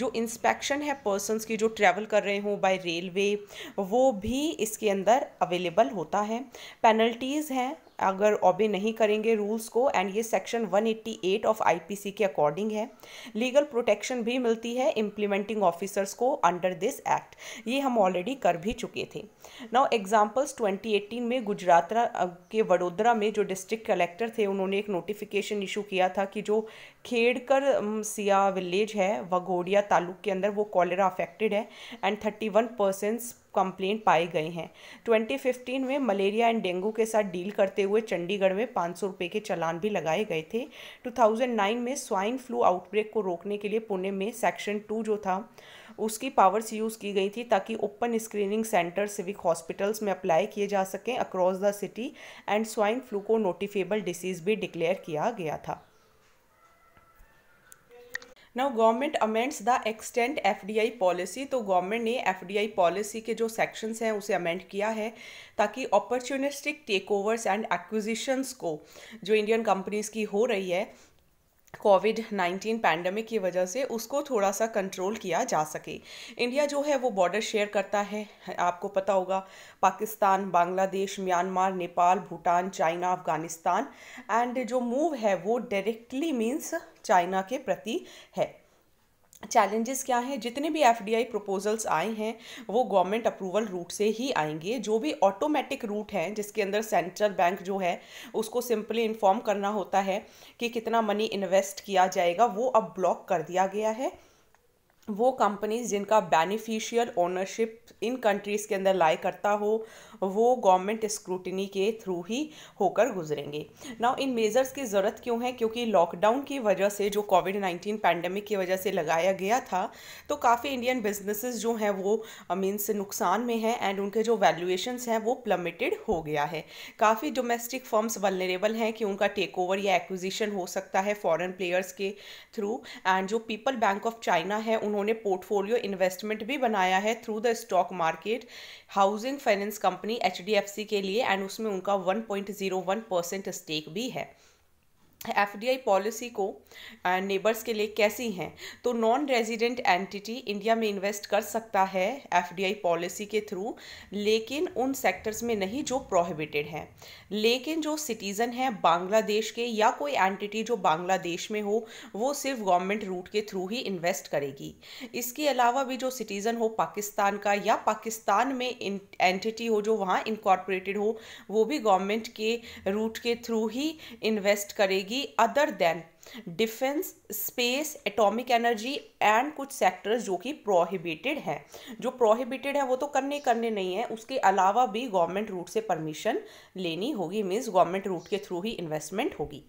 जो इंस्पेक्शन है पर्सनस की जो ट्रैवल कर रहे हों बाय रेलवे वो भी इसके अंदर अवेलेबल होता है पेनल्टीज़ हैं अगर ओबे नहीं करेंगे रूल्स को एंड ये सेक्शन 188 ऑफ आईपीसी के अकॉर्डिंग है लीगल प्रोटेक्शन भी मिलती है इम्प्लीमेंटिंग ऑफिसर्स को अंडर दिस एक्ट ये हम ऑलरेडी कर भी चुके थे नाउ एग्जाम्पल्स 2018 में गुजरात के वडोदरा में जो डिस्ट्रिक्ट कलेक्टर थे उन्होंने एक नोटिफिकेशन इशू किया था कि जो खेड़कर सिया विलेज है वघोड़िया तालुक के अंदर वो कॉलेरा अफेक्टेड है and thirty one persons complaint पाए गए हैं 2015 में मलेरिया एंड डेंगू के साथ डील करते हुए चंडीगढ़ में पाँच सौ रुपये के चलान भी लगाए गए थे 2009 में स्वाइन फ्लू आउटब्रेक को रोकने के लिए पुणे में सेक्शन टू जो था उसकी पावर्स यूज़ की गई थी ताकि open screening centre civic hospitals में अप्लाई किए जा सकें across the city and swine flu को नोटिफेबल डिसीज़ भी डिक्लेयर किया गया था now government amends the extent I policy तो गवर्नमेंट ने आई पॉलिसी के जो सेक्शंस हैं उसे अमेंड किया है ताकि opportunistic takeovers and acquisitions को जो इंडियन कंपनीज की हो रही है कोविड नाइन्टीन पैंडमिक की वजह से उसको थोड़ा सा कंट्रोल किया जा सके इंडिया जो है वो बॉर्डर शेयर करता है आपको पता होगा Pakistan Bangladesh Myanmar Nepal Bhutan China Afghanistan and जो मूव है वो डायरेक्टली मीन्स चाइना के प्रति है चैलेंजेस क्या हैं जितने भी एफ डी आई प्रपोजल्स आए हैं वो गवर्नमेंट अप्रूवल रूट से ही आएंगे जो भी ऑटोमेटिक रूट हैं जिसके अंदर सेंट्रल बैंक जो है उसको सिंपली इन्फॉर्म करना होता है कि कितना मनी इन्वेस्ट किया जाएगा वो अब ब्लॉक कर दिया गया है वो कंपनीज जिनका बेनिफिशियल ओनरशिप इन कंट्रीज़ के अंदर लाई करता हो वो गवर्नमेंट स्क्रूटनी के थ्रू ही होकर गुजरेंगे नाउ इन मेज़र्स की ज़रूरत क्यों है क्योंकि लॉकडाउन की वजह से जो कोविड नाइन्टीन पैंडमिक की वजह से लगाया गया था तो काफ़ी इंडियन बिजनेसेस जो हैं वो मीन्स नुकसान में हैं एंड उनके जो वैल्यूएशंस हैं वो प्लमिटेड हो गया है काफ़ी डोमेस्टिक फर्म्स वलनरेबल हैं कि उनका टेक ओवर या एक्विजिशन हो सकता है फॉरन प्लेयर्स के थ्रू एंड जो पीपल बैंक ऑफ चाइना है उन्होंने पोर्टफोलियो इन्वेस्टमेंट भी बनाया है through the stock market housing finance company company H के लिए एंड उसमें उनका 1.01 परसेंट स्टेक भी है एफडीआई पॉलिसी को नेबर्स के लिए कैसी हैं तो नॉन रेजिडेंट एंटिटी इंडिया में इन्वेस्ट कर सकता है एफडीआई पॉलिसी के थ्रू लेकिन उन सेक्टर्स में नहीं जो प्रोहिबिटेड हैं लेकिन जो सिटीज़न हैं बांग्लादेश के या कोई एंटिटी जो बांग्लादेश में हो वो सिर्फ गवर्नमेंट रूट के थ्रू ही इन्वेस्ट करेगी इसके अलावा भी जो सिटीज़न हो पाकिस्तान का या पाकिस्तान में एंटिटी हो जो वहाँ इनकॉर्पोरेटेड हो वो भी गवर्नमेंट के रूट के थ्रू ही इन्वेस्ट करेगी रहेगी other than defence space atomic energy and कुछ सेक्टर्स जो कि प्रोहिबिटेड हैं जो प्रोहिबिटेड है वो तो करने करने नहीं है उसके अलावा भी गवर्नमेंट रूट से परमिशन लेनी होगी मीन्स गवर्नमेंट रूट के थ्रू ही इन्वेस्टमेंट होगी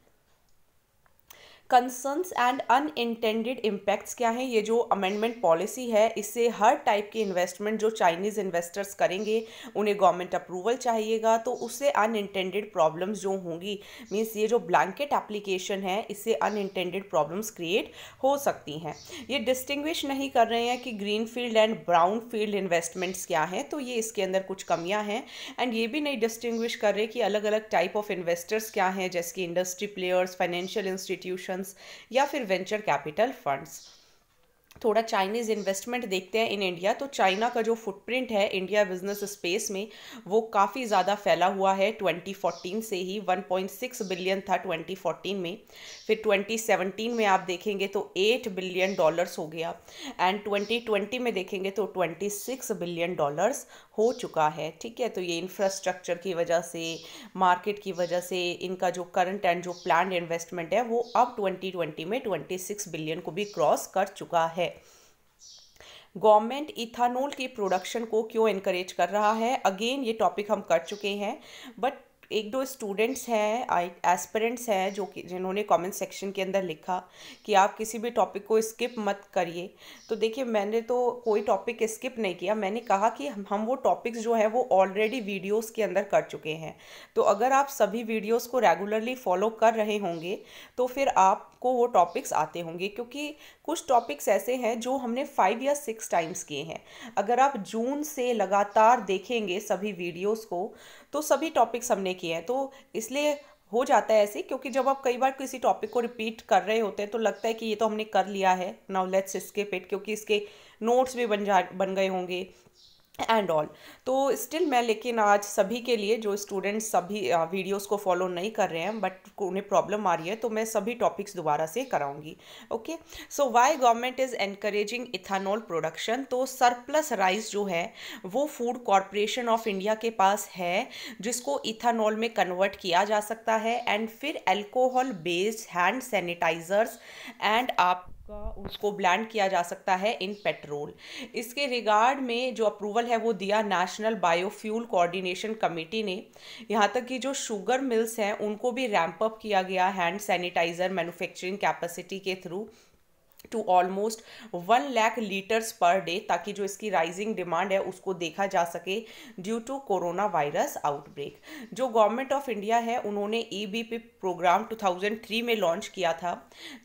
कंसर्न्स एंड अनइंटेंडेड इम्पैक्ट्स क्या हैं ये जो अमेंडमेंट पॉलिसी है इससे हर टाइप के इन्वेस्टमेंट जो चाइनीज़ इन्वेस्टर्स करेंगे उन्हें गवर्नमेंट अप्रूवल चाहिएगा तो उससे अनइंटेंडेड प्रॉब्लम्स जो होंगी मीन्स ये जो ब्लैंकेट एप्लीकेशन है इससे अनइंटेंडेड प्रॉब्लम्स क्रिएट हो सकती हैं ये डिस्टिंग्विश नहीं कर रहे हैं कि greenfield and brownfield investments क्या हैं तो ये इसके अंदर कुछ कमियाँ हैं एंड ये भी नहीं डिस्टिंग्विश कर रहे कि अलग अलग टाइप ऑफ इन्वेस्टर्स क्या हैं जैसे कि industry players financial institution funds या फिर वेंचर कैपिटल फंड्स थोड़ा चाइनीज़ इन्वेस्टमेंट देखते हैं इन इंडिया तो चाइना का जो फुटप्रिंट है इंडिया बिजनेस स्पेस में वो काफ़ी ज़्यादा फैला हुआ है 2014 से ही 1.6 बिलियन था 2014 में फिर 2017 में आप देखेंगे तो 8 बिलियन डॉलर्स हो गया एंड 2020 में देखेंगे तो 26 बिलियन डॉलर्स हो चुका है ठीक है तो ये इंफ्रास्ट्रक्चर की वजह से मार्केट की वजह से इनका जो करंट एंड जो प्लान इन्वेस्टमेंट है वो अब 2020 में 26 बिलियन को भी क्रॉस कर चुका है गवर्नमेंट इथानोल की प्रोडक्शन को क्यों इनक्रेज कर रहा है अगेन ये टॉपिक हम कर चुके हैं बट एक दो स्टूडेंट्स हैं एस्पिरेंट्स हैं जो कि जिन्होंने कमेंट सेक्शन के अंदर लिखा कि आप किसी भी टॉपिक को स्किप मत करिए तो देखिए मैंने तो कोई टॉपिक स्किप नहीं किया मैंने कहा कि हम वो टॉपिक्स जो हैं वो ऑलरेडी वीडियोस के अंदर कर चुके हैं तो अगर आप सभी वीडियोस को रेगुलरली फॉलो कर रहे होंगे तो फिर आपको वो टॉपिक्स आते होंगे क्योंकि कुछ टॉपिक्स ऐसे हैं जो हमने फाइव या सिक्स टाइम्स किए हैं अगर आप जून से लगातार देखेंगे सभी वीडियोज़ को तो सभी टॉपिक्स हमने किए हैं तो इसलिए हो जाता है ऐसे क्योंकि जब आप कई बार किसी टॉपिक को रिपीट कर रहे होते हैं तो लगता है कि ये तो हमने कर लिया है नाउ लेट्स स्किप इट क्योंकि इसके नोट्स भी बन जा बन गए होंगे एंड ऑल तो स्टिल मैं लेकिन आज सभी के लिए जो स्टूडेंट्स सभी वीडियोस को फॉलो नहीं कर रहे हैं बट उन्हें प्रॉब्लम आ रही है तो मैं सभी टॉपिक्स दोबारा से कराऊंगी okay so why government is encouraging ethanol production तो सरप्लस राइस जो है वो फूड कॉरपोरेशन ऑफ इंडिया के पास है जिसको इथानॉल में कन्वर्ट किया जा सकता है एंड फिर alcohol based hand sanitizers and आप का उसको ब्लैंड किया जा सकता है इन पेट्रोल इसके रिगार्ड में जो अप्रूवल है वो दिया नेशनल बायोफ्यूल कोऑर्डिनेशन कमेटी ने यहाँ तक कि जो शुगर मिल्स हैं उनको भी रैंप अप किया गया हैंड सैनिटाइज़र मैन्युफैक्चरिंग कैपेसिटी के through to almost one lakh litres per day ताकि जो इसकी राइजिंग डिमांड है उसको देखा जा सके due to coronavirus outbreak जो गवर्नमेंट ऑफ इंडिया है उन्होंने E B P programme two thousand three में लॉन्च किया था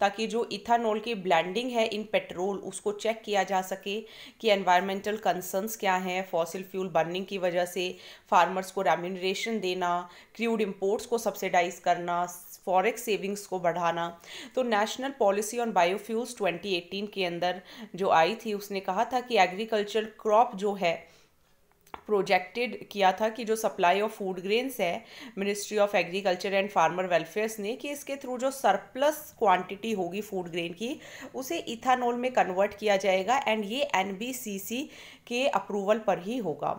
ताकि जो इथानॉल की ब्लैंडिंग है इन पेट्रोल उसको चेक किया जा सके कि एनवायरमेंटल कंसर्नस क्या हैं फॉसिल फ्यूल बर्निंग की वजह से फार्मर्स को रेम्यूनरेशन देना क्रूड इम्पोर्ट्स को सब्सिडाइज करना फॉरेक्स सेविंग्स को बढ़ाना तो नेशनल पॉलिसी ऑन बायोफ्यूल्स 2018 के अंदर जो आई थी उसने कहा था कि एग्रीकल्चर क्रॉप जो है प्रोजेक्टेड किया था कि जो सप्लाई ऑफ फूड ग्रेन्स है ministry of agriculture and farmer welfares ने कि इसके थ्रू जो सरप्लस क्वांटिटी होगी फूड ग्रेन की उसे इथानॉल में कन्वर्ट किया जाएगा एंड ये एन के अप्रूवल पर ही होगा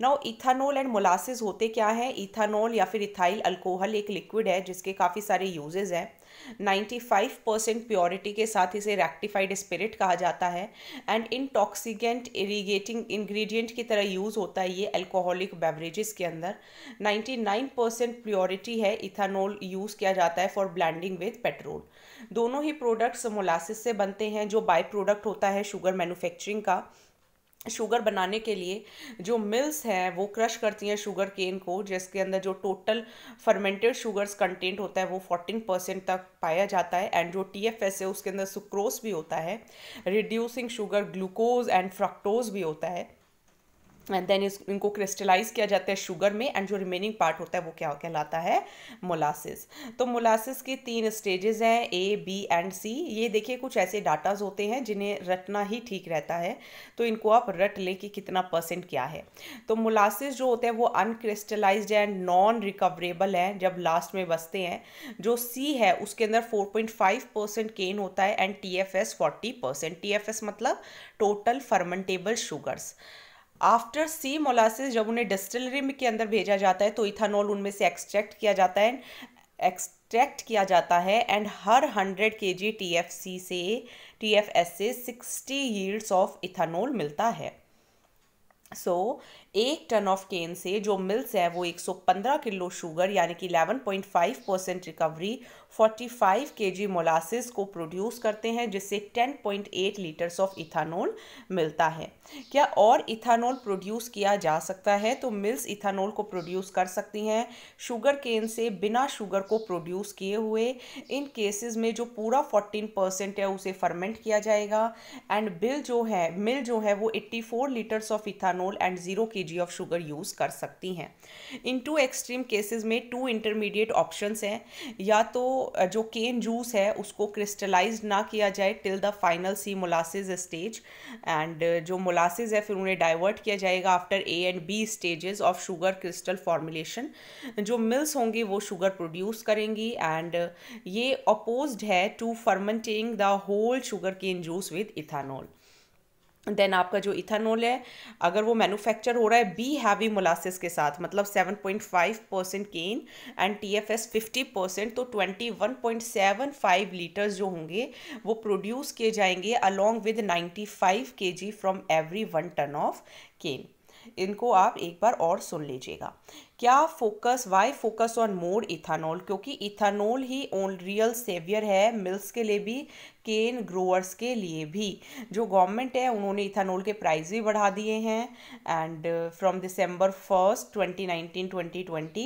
नाउ इथानॉल एंड मोलासिस होते क्या हैं इथानॉल या फिर इथाइल अल्कोहल एक लिक्विड है जिसके काफ़ी सारे यूजेज़ हैं 95 परसेंट प्योरिटी के साथ इसे रेक्टिफाइड स्पिरिट कहा जाता है एंड टॉक्सीगेंट इरीगेटिंग इंग्रेडिएंट की तरह यूज़ होता है ये अल्कोहलिक बेवरेजेस के अंदर 99 परसेंट प्योरिटी है इथानोल यूज़ किया जाता है फॉर ब्लैंडिंग विद पेट्रोल दोनों ही प्रोडक्ट्स मोलासिस से बनते हैं जो बाई प्रोडक्ट होता है शुगर मैन्युफैक्चरिंग का शुगर बनाने के लिए जो मिल्स हैं वो क्रश करती हैं शुगर केन को जिसके अंदर जो टोटल फर्मेंटेड शुगर्स कंटेंट होता है वो फोर्टीन परसेंट तक पाया जाता है एंड जो टी एफ एस है उसके अंदर सुक्रोस भी होता है reducing sugar glucose and fructose भी होता है एंड देन इनको क्रिस्टलाइज किया जाता है शुगर में एंड जो रिमेनिंग पार्ट होता है वो क्या कहलाता है मोलासिस तो मोलासिस के तीन स्टेजेस हैं ए बी एंड सी ये देखिए कुछ ऐसे डाटाज होते हैं जिन्हें रटना ही ठीक रहता है तो इनको आप रट लें कि कितना परसेंट क्या है तो मोलासिस जो होते हैं वो अनक्रिस्टलाइज एंड नॉन रिकवरेबल हैं जब लास्ट में बसते हैं जो सी है उसके अंदर four point five percent cane होता है and T F S forty percent T F S मतलब total fermentable sugars after C molasses जब उन्हें डिस्टिलरी में के अंदर भेजा जाता है तो इथानॉल उनमें से एक्सट्रैक्ट किया जाता है एक्सट्रैक्ट किया जाता है एंड हर हंड्रेड के जी टी एफ सी से टी एफ एस से सिक्सटी यील्ड्स ऑफ इथानॉल मिलता है सो so, एक टन ऑफ केन से जो मिल्स है वो 115 किलो शुगर यानी कि 11.5 परसेंट रिकवरी 45 केजी मोलासिस को प्रोड्यूस करते हैं जिससे 10.8 लीटर्स ऑफ इथानोल मिलता है क्या और इथानोल प्रोड्यूस किया जा सकता है तो मिल्स इथानोल को प्रोड्यूस कर सकती हैं शुगर केन से बिना शुगर को प्रोड्यूस किए हुए इन केसेस में जो पूरा 14 परसेंट है उसे फर्मेंट किया जाएगा एंड बिल जो है मिल जो है वो 84 litres of ethanol and zero K G of sugar use कर सकती हैं इन टू एक्सट्रीम केसेज में टू इंटरमीडिएट ऑप्शन हैं या तो जो केन जूस है उसको क्रिस्टलाइज ना किया जाए till the final C molasses stage and जो मोलासिस है फिर उन्हें डाइवर्ट किया जाएगा after A and B stages of sugar crystal formulation जो मिल्स होंगी वो शुगर प्रोड्यूस करेंगी एंड ये अपोज्ड है to fermenting the whole sugarcane juice with ethanol then आपका जो इथेनॉल है अगर वो मैन्युफैक्चर हो रहा है बी हैवी मोलासिस के साथ मतलब 7.5 percent cane and T F S fifty percent तो 21.75 लीटर्स जो होंगे वो प्रोड्यूस किए जाएंगे along with 95 KG from every one tonne of cane इनको आप एक बार और सुन लीजिएगा क्या focus why focus on more ethanol क्योंकि इथानॉल ही ओन रियल सेवियर है मिल्स के लिए भी केन ग्रोअर्स के लिए भी जो गवर्नमेंट है उन्होंने इथानॉल के प्राइस भी बढ़ा दिए हैं and from December first 2019 2020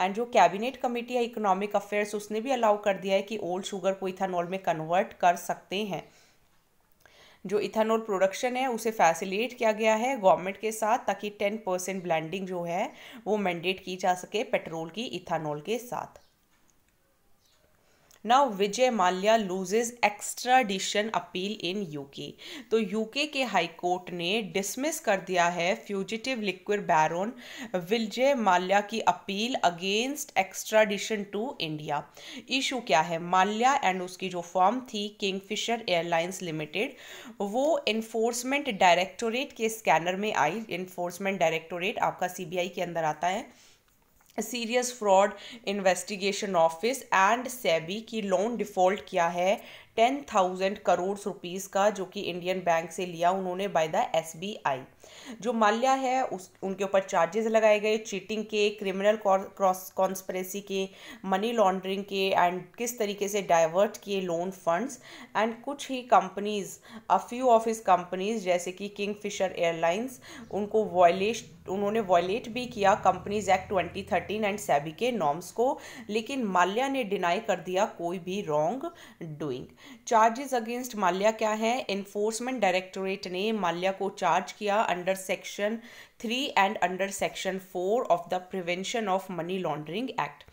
and जो कैबिनेट कमेटी है इकोनॉमिक अफेयर्स उसने भी अलाउ कर दिया है कि ओल्ड शुगर को इथानॉल में कन्वर्ट कर सकते हैं जो इथानॉल प्रोडक्शन है उसे फैसिलेट किया गया है गवर्नमेंट के साथ ताकि टेन परसेंट ब्लैंडिंग जो है वो मैंडेट की जा सके पेट्रोल की इथानॉल के साथ now Vijay Mallya loses extradition appeal in UK तो यूके के हाई कोर्ट ने डिसमिस कर दिया है fugitive liquid baron Vijay Mallya की appeal against extradition to India issue क्या है माल्या एंड उसकी जो फॉर्म थी किंगफिशर एयरलाइंस लिमिटेड वो इन्फोर्समेंट डायरेक्टोरेट के स्कैनर में आई इन्फोर्समेंट डायरेक्टोरेट आपका आई के अंदर आता है serious fraud investigation office and SEBI की लोन डिफ़ॉल्ट क्या है टेन थाउजेंड करोड़ रुपीस का जो कि इंडियन बैंक से लिया उन्होंने बाय द एसबीआई जो माल्या है उस उनके ऊपर चार्जेस लगाए गए चीटिंग के क्रिमिनल क्रॉस कॉन्स्परेसी के मनी लॉन्ड्रिंग के एंड किस तरीके से डाइवर्ट किए लोन फंड्स एंड कुछ ही companies a few of his companies जैसे कि किंग फिशर एयरलाइंस उनको वॉयलेट उन्होंने वॉयलेट भी किया Companies Act twenty thirteen and SEBI के नॉर्म्स को लेकिन माल्या ने डिनाई कर दिया कोई भी wrong doing charges against Mallya क्या है इन्फोर्समेंट डायरेक्टोरेट ने माल्या को चार्ज किया under section three and under section four of the Prevention of Money Laundering Act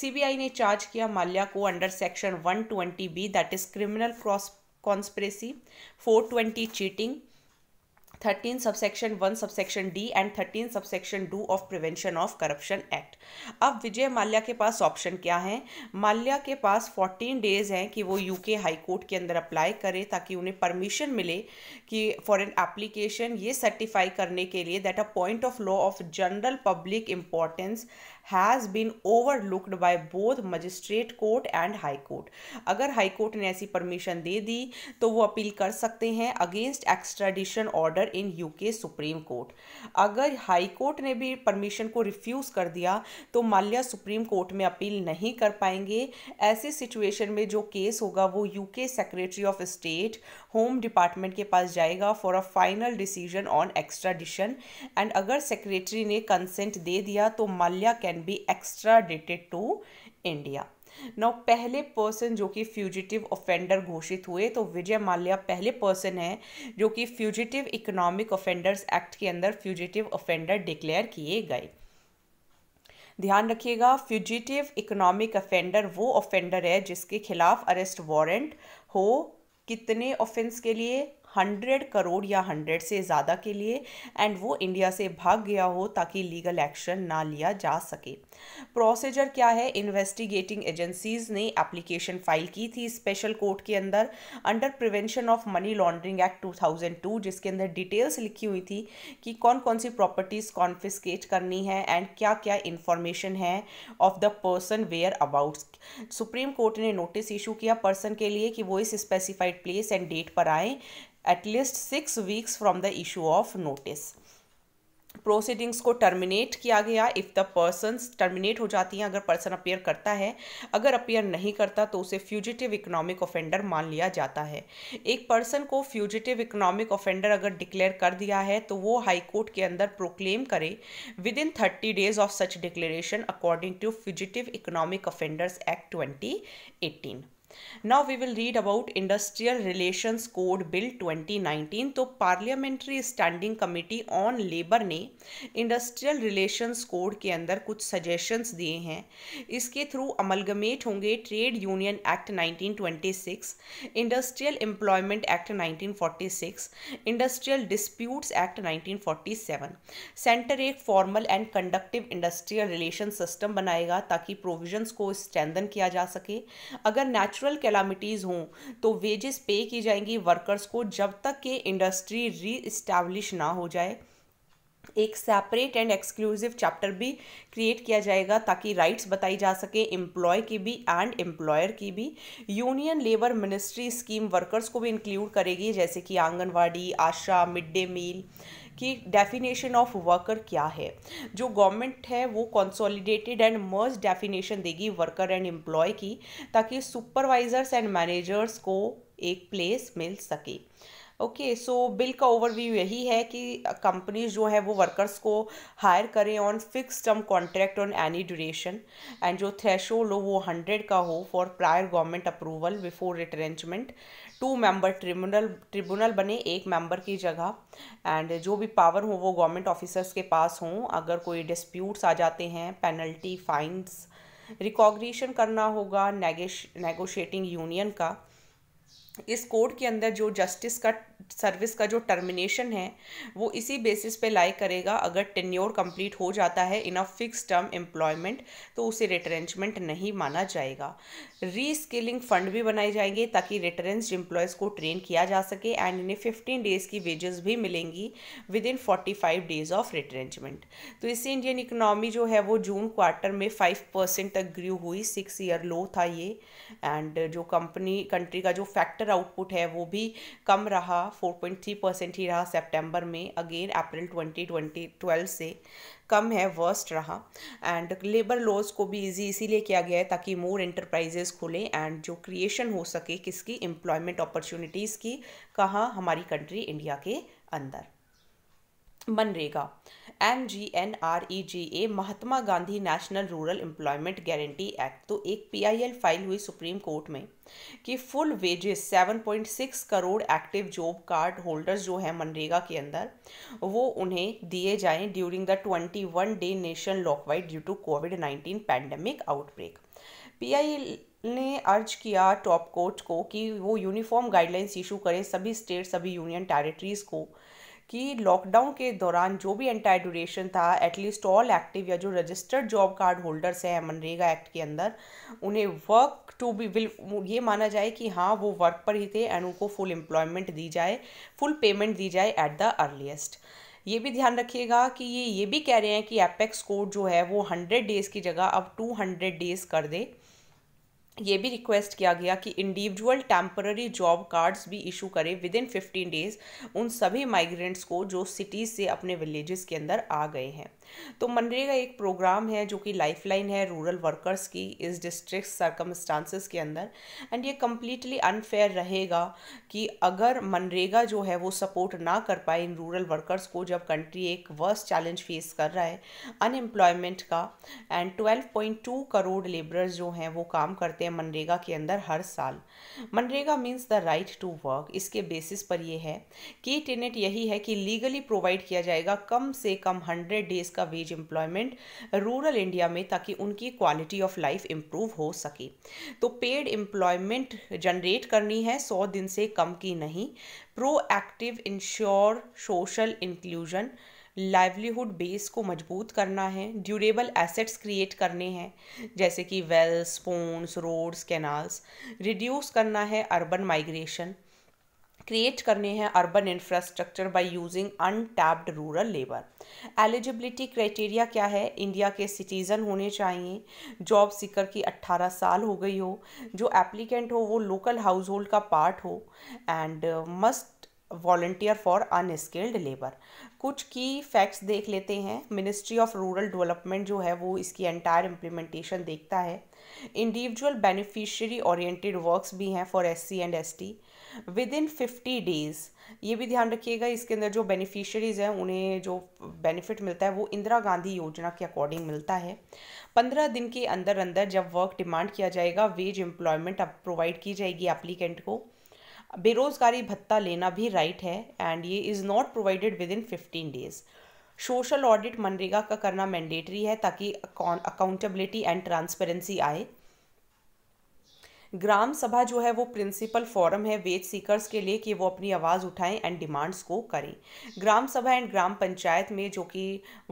CBI ने चार्ज किया माल्या को under section 120 B that is criminal cross conspiracy 420 cheating thirteen subsection one subsection D and thirteen subsection two of Prevention of Corruption Act अब विजय माल्या के पास option क्या है माल्या के पास fourteen days हैं कि वो यूके हाई कोर्ट के अंदर अप्लाई करे ताकि उन्हें परमिशन मिले कि फॉर एन एप्लीकेशन ये सर्टिफाई करने के लिए that a point of law of general public importance has been overlooked by both magistrate court and High Court अगर हाई कोर्ट ने ऐसी परमिशन दे दी तो वो अपील कर सकते हैं against extradition order in UK Supreme Court अगर हाई कोर्ट ने भी परमिशन को रिफ्यूज़ कर दिया तो माल्या सुप्रीम कोर्ट में अपील नहीं कर पाएंगे ऐसे सिचुएशन में जो केस होगा वो UK Secretary of State Home Department के पास जाएगा for a final decision on extradition and अगर सेक्रेटरी ने कंसेंट दे दिया तो Mallya can be extradited to India नौ पहले पर्सन जो कि फ्यूजिटिव ऑफेंडर घोषित हुए तो विजय माल्या पहले पर्सन है जो कि फ्यूजिटिव इकोनॉमिक ऑफेंडर्स एक्ट के अंदर फ्यूजिटिव ऑफेंडर डिक्लेयर किए गए ध्यान रखिएगा फ्यूजिटिव इकोनॉमिक ऑफेंडर वो ऑफेंडर है जिसके खिलाफ अरेस्ट वारंट हो कितने ऑफेंस के लिए हंड्रेड करोड़ या हंड्रेड से ज़्यादा के लिए एंड वो इंडिया से भाग गया हो ताकि लीगल एक्शन ना लिया जा सके प्रोसीजर क्या है इन्वेस्टिगेटिंग एजेंसीज़ ने एप्लीकेशन फाइल की थी स्पेशल कोर्ट के अंदर under Prevention of Money Laundering Act 2002 जिसके अंदर डिटेल्स लिखी हुई थी कि कौन कौन सी प्रॉपर्टीज़ कॉन्फिस्केट करनी है एंड क्या क्या इन्फॉर्मेशन है of the person whereabouts Supreme Court ने नोटिस इशू किया पर्सन के लिए कि वो इस स्पेसिफाइड प्लेस एंड डेट पर आएँ at least six weeks from the issue of notice proceedings को टर्मिनेट किया गया इफ़ द पर्सन टर्मिनेट हो जाती हैं अगर पर्सन अपेयर करता है अगर अपेयर नहीं करता तो उसे फ्यूजिटिव इकोनॉमिक ऑफेंडर मान लिया जाता है एक पर्सन को फ्यूजिटिव इकोनॉमिक ऑफेंडर अगर डिक्लेयर कर दिया है तो वो हाई कोर्ट के अंदर प्रोक्लेम करे within thirty days of such declaration according to Fugitive Economic Offenders Act twenty eighteen we will read about Industrial Relation Code Bill twenty 2019. तो parliamentary standing committee on labour ने Industrial Relations Code के अंदर कुछ suggestions दिए हैं इसके through amalgamate होंगे Trade Union Act 1926, Industrial Employment Act 1946, Industrial Disputes Act 1947. Centre एक formal and conductive industrial relation system बनाएगा ताकि प्रोविजंस को स्ट्रेंदन किया जा सके अगर नेचुरल नेचुरल कैलामिटीज़ हों तो वेजेस पे की जाएंगी वर्कर्स को जब तक के इंडस्ट्री री ना हो जाए एक सेपरेट एंड एक्सक्लूसिव चैप्टर भी क्रिएट किया जाएगा ताकि राइट्स बताई जा सके एम्प्लॉय की भी एंड एम्प्लॉयर की भी union labour ministry scheme workers को भी इंक्लूड करेगी जैसे कि anganwadi ASHA mid day meal की डेफिनेशन ऑफ वर्कर क्या है जो गवर्नमेंट है वो कंसोलिडेटेड एंड मर्ज डेफिनेशन देगी वर्कर एंड एम्प्लॉय की ताकि सुपरवाइजर्स एंड मैनेजर्स को एक प्लेस मिल सके ओके सो बिल का ओवरव्यू यही है कि कंपनीज जो है वो वर्कर्स को हायर करें on fix term contract on any duration and जो थ्रेशोल्ड हो वो हंड्रेड का हो for prior government approval before retrenchment two member tribunal tribunal बने एक मेंबर की जगह एंड जो भी पावर हो वो गवर्नमेंट ऑफिसर्स के पास हों अगर कोई डिस्प्यूट्स आ जाते हैं पेनल्टी फाइन्स रिकॉग्निशन करना होगा नेगोशिएटिंग यूनियन का इस कोर्ट के अंदर जो जस्टिस का सर्विस का जो टर्मिनेशन है वो इसी बेसिस पे लाइक करेगा अगर टेन्योर कंप्लीट हो जाता है in a fix term employment तो उसे रिटरेंचमेंट नहीं माना जाएगा रीस्किलिंग फंड भी बनाए जाएंगे ताकि रिटरेंस्ड एम्प्लॉयज़ को ट्रेन किया जा सके एंड इन्हें फिफ्टीन डेज़ की वेजेस भी मिलेंगी within forty five days of retrenchment तो इससे इंडियन इकोनॉमी जो है वो जून क्वार्टर में फाइव परसेंट तक ग्रो हुई सिक्स ईयर लो था ये एंड जो कंपनी कंट्री का जो फैक्टर आउटपुट है वो भी कम रहा 4.3 परसेंट ही रहा सितंबर में अगेन अप्रैल 2012 से कम है वर्स्ट रहा एंड लेबर लॉज को भी इजी इसीलिए किया गया है ताकि मोर इंटरप्राइजेस खुलें एंड जो क्रिएशन हो सके किसकी एम्प्लॉयमेंट अपॉर्चुनिटीज़ की कहाँ हमारी कंट्री इंडिया के अंदर मनरेगा M G N R E G A Mahatma Gandhi National Rural Employment Guarantee Act तो एक पीआईएल फाइल हुई सुप्रीम कोर्ट में कि full wages 7.6 crore active job card holders जो हैं मनरेगा के अंदर वो उन्हें दिए जाएं ड्यूरिंग द 21 डे नेशन लॉकवाइड due to COVID 19 pandemic outbreak एल ने अर्ज किया टॉप कोर्ट को कि वो यूनिफॉर्म गाइडलाइंस इशू करें सभी स्टेट सभी यूनियन टेरिटरीज़ को कि लॉकडाउन के दौरान जो भी एंटायर ड्यूरेशन था एटलीस्ट ऑल एक्टिव या जो रजिस्टर्ड जॉब कार्ड होल्डर्स हैं मनरेगा एक्ट के अंदर उन्हें वर्क टू बी विल ये माना जाए कि हाँ वो वर्क पर ही थे एंड उनको फुल एम्प्लॉयमेंट दी जाए फुल पेमेंट दी जाए एट द अर्लीस्ट ये भी ध्यान रखिएगा कि ये ये भी कह रहे हैं कि एपेक्स कोड जो है वो हंड्रेड डेज़ की जगह अब टू हंड्रेड डेज़ कर दे ये भी रिक्वेस्ट किया गया कि इंडिविजुअल टेम्पररी जॉब कार्ड्स भी इशू करें विद इन फिफ्टीन डेज उन सभी माइग्रेंट्स को जो सिटीज़ से अपने विलेजेस के अंदर आ गए हैं तो मनरेगा एक प्रोग्राम है जो कि लाइफलाइन है रूरल वर्कर्स की इस डिस्ट्रिक्ट सरकमस्टांसिस के अंदर एंड ये कम्प्लीटली अनफेयर रहेगा कि अगर मनरेगा जो है वो सपोर्ट ना कर पाए इन रूरल वर्कर्स को जब कंट्री एक वर्स चैलेंज फेस कर रहा है अनएम्प्लॉयमेंट का एंड 12.2 करोड़ लेबरर्स जो हैं वो काम करते हैं मनरेगा के अंदर हर साल मनरेगा means the right to work इसके बेसिस पर ये है कि टेनेट यही है कि लीगली प्रोवाइड किया जाएगा कम से कम हंड्रेड डेज का वेज एम्प्लॉयमेंट रूरल इंडिया में ताकि उनकी क्वालिटी ऑफ लाइफ इम्प्रूव हो सके तो पेड एम्प्लॉयमेंट जनरेट करनी है सौ दिन से कम की नहीं proactive ensure social inclusion livelihood base को मजबूत करना है ड्यूरेबल एसेट्स क्रिएट करने हैं जैसे कि wells ponds roads canals reduce करना है अर्बन माइग्रेशन क्रिएट करने हैं infrastructure infrastructure using un untapped rural labour eligibility criteria क्या है इंडिया के सिटीज़न होने चाहिए जॉब सीकर की 18 साल हो गई हो जो एप्लीकेंट हो वो लोकल हाउस होल्ड का पार्ट हो and must volunteer for unskilled labour कुछ की फैक्ट्स देख लेते हैं मिनिस्ट्री ऑफ रूरल डेवलपमेंट जो है वो इसकी एंटायर इम्प्लीमेंटेशन देखता है इंडिविजुअल बेनिफिशियरी ओरिएंटेड वर्क्स भी हैं for S C and S T within fifty days ये भी ध्यान रखिएगा इसके अंदर जो बेनिफिशरीज़ हैं उन्हें जो बेनिफिट मिलता है वो इंदिरा गांधी योजना के अकॉर्डिंग मिलता है पंद्रह दिन के अंदर अंदर जब वर्क डिमांड किया जाएगा वेज एम्प्लॉयमेंट अब प्रोवाइड की जाएगी एप्लीकेंट को बेरोज़गारी भत्ता लेना भी राइट है एंड ये is not provided within fifteen days social audit मनरेगा का करना मैंडेटरी है ताकि अकाउंटेबिलिटी एंड ट्रांसपेरेंसी आए ग्राम सभा जो है वो प्रिंसिपल फोरम है वेज सीकर्स के लिए कि वो अपनी आवाज़ उठाएं एंड डिमांड्स को करें ग्राम सभा एंड ग्राम पंचायत में जो कि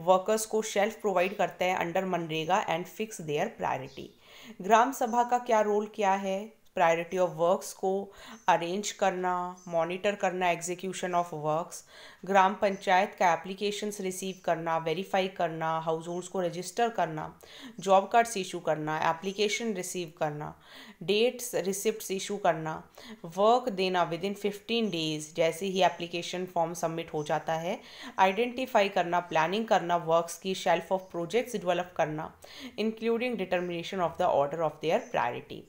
वर्कर्स को शेल्फ प्रोवाइड करते हैं अंडर मनरेगा and fix their priority Gram Sabha का क्या रोल क्या है प्रायोरिटी ऑफ वर्क्स को अरेंज करना मॉनिटर करना execution of works Gram Panchayat का एप्लीकेशंस रिसीव करना वेरीफाई करना हाउस होल्ड्स को रजिस्टर करना जॉब कार्ड्स इशू करना एप्लीकेशन रिसीव करना डेट्स रिसिप्ट इशू करना वर्क देना विद इन फिफ्टीन डेज जैसे ही एप्लीकेशन फॉर्म सबमिट हो जाता है आइडेंटिफाई करना प्लानिंग करना वर्क्स की शेल्फ ऑफ प्रोजेक्ट्स डेवलप करना including determination of the order of their priority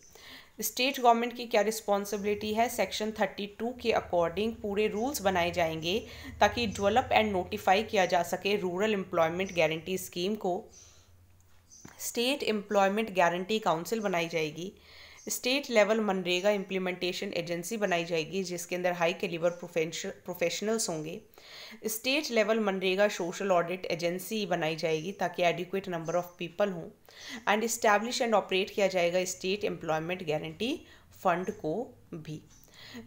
state government की क्या रिस्पॉन्सिबिलिटी है सेक्शन 32 के अकॉर्डिंग पूरे रूल्स बनाए जाएंगे ताकि डेवलप एंड नोटिफाई किया जा सके रूरल एम्प्लॉयमेंट गारंटी स्कीम को स्टेट एम्प्लॉयमेंट गारंटी काउंसिल बनाई जाएगी स्टेट लेवल मनरेगा इम्प्लीमेंटेशन एजेंसी बनाई जाएगी जिसके अंदर हाई कैलिबर प्रोफेशनल्स होंगे स्टेट लेवल मनरेगा सोशल ऑडिट एजेंसी बनाई जाएगी ताकि एडिक्वेट नंबर ऑफ पीपल हों एंड इस्टेब्लिश एंड ऑपरेट किया जाएगा स्टेट एम्प्लॉयमेंट गारंटी फंड को भी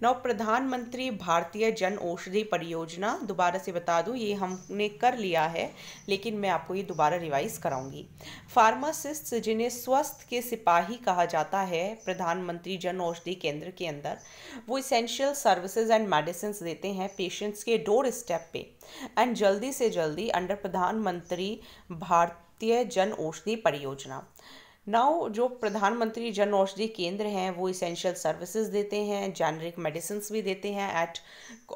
नौ प्रधानमंत्री भारतीय जन औषधि परियोजना दोबारा से बता दूं ये हमने कर लिया है लेकिन मैं आपको ये दोबारा रिवाइज कराऊंगी फार्मासिस्ट जिन्हें स्वस्थ के सिपाही कहा जाता है प्रधानमंत्री जन औषधि केंद्र के अंदर वो इसेंशियल सर्विसेज एंड मेडिसिन देते हैं पेशेंट्स के डोर स्टेप पे एंड जल्दी से जल्दी अंडर प्रधानमंत्री भारतीय जन औषधि परियोजना नाउ जो प्रधानमंत्री जन औषधि केंद्र हैं वो इसेंशियल सर्विसेज देते हैं जेनरिक मेडिसिन भी देते हैं at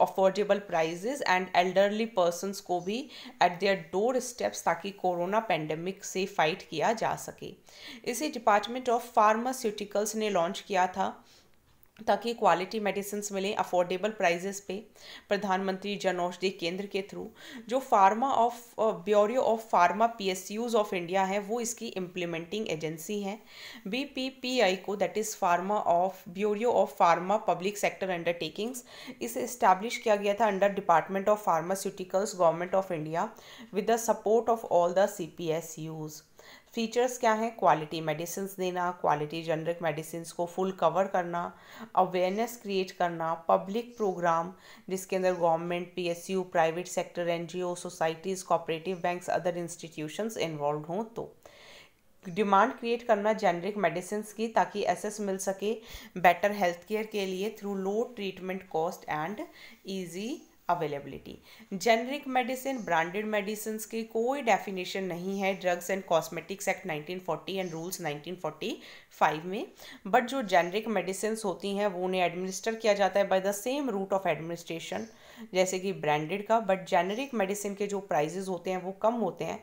affordable prices and elderly persons को भी एट देयर डोर स्टेप्स ताकि कोरोना पेंडेमिक से फाइट किया जा सके इसे डिपार्टमेंट ऑफ फार्मास्यूटिकल्स ने लॉन्च किया था ताकि क्वालिटी मेडिसिन मिलें अफोर्डेबल प्राइजेस पे प्रधानमंत्री जन औषधि केंद्र के थ्रू जो pharma of bureau of pharma PSUs of India है वो इसकी इम्प्लीमेंटिंग एजेंसी है बीपीपीआई को that is pharma of bureau of pharma public sector undertakings इसे इस्टेब्लिश किया गया था under Department of Pharmaceuticals Government of India with the support of all the C features क्या हैं क्वालिटी मेडिसिन देना quality generic medicine को full cover करना awareness create करना पब्लिक प्रोग्राम जिसके अंदर government PSU private sector NGO societies cooperative banks other institutions involve हों तो डिमांड क्रिएट करना जेनरिक मेडिसिन की ताकि एसेस मिल सके बेटर हेल्थ केयर के लिए through low treatment cost and easy availability generic medicine branded medicine की कोई डेफिनेशन नहीं है Drugs and Cosmetics Act 1940 and rules 1945 में बट जो जेनरिक मेडिसिन होती हैं वो उन्हें एडमिनिस्टर किया जाता है by the same route of administration जैसे कि ब्रांडेड का बट जेनरिक मेडिसिन के जो प्राइजेज होते हैं वो कम होते हैं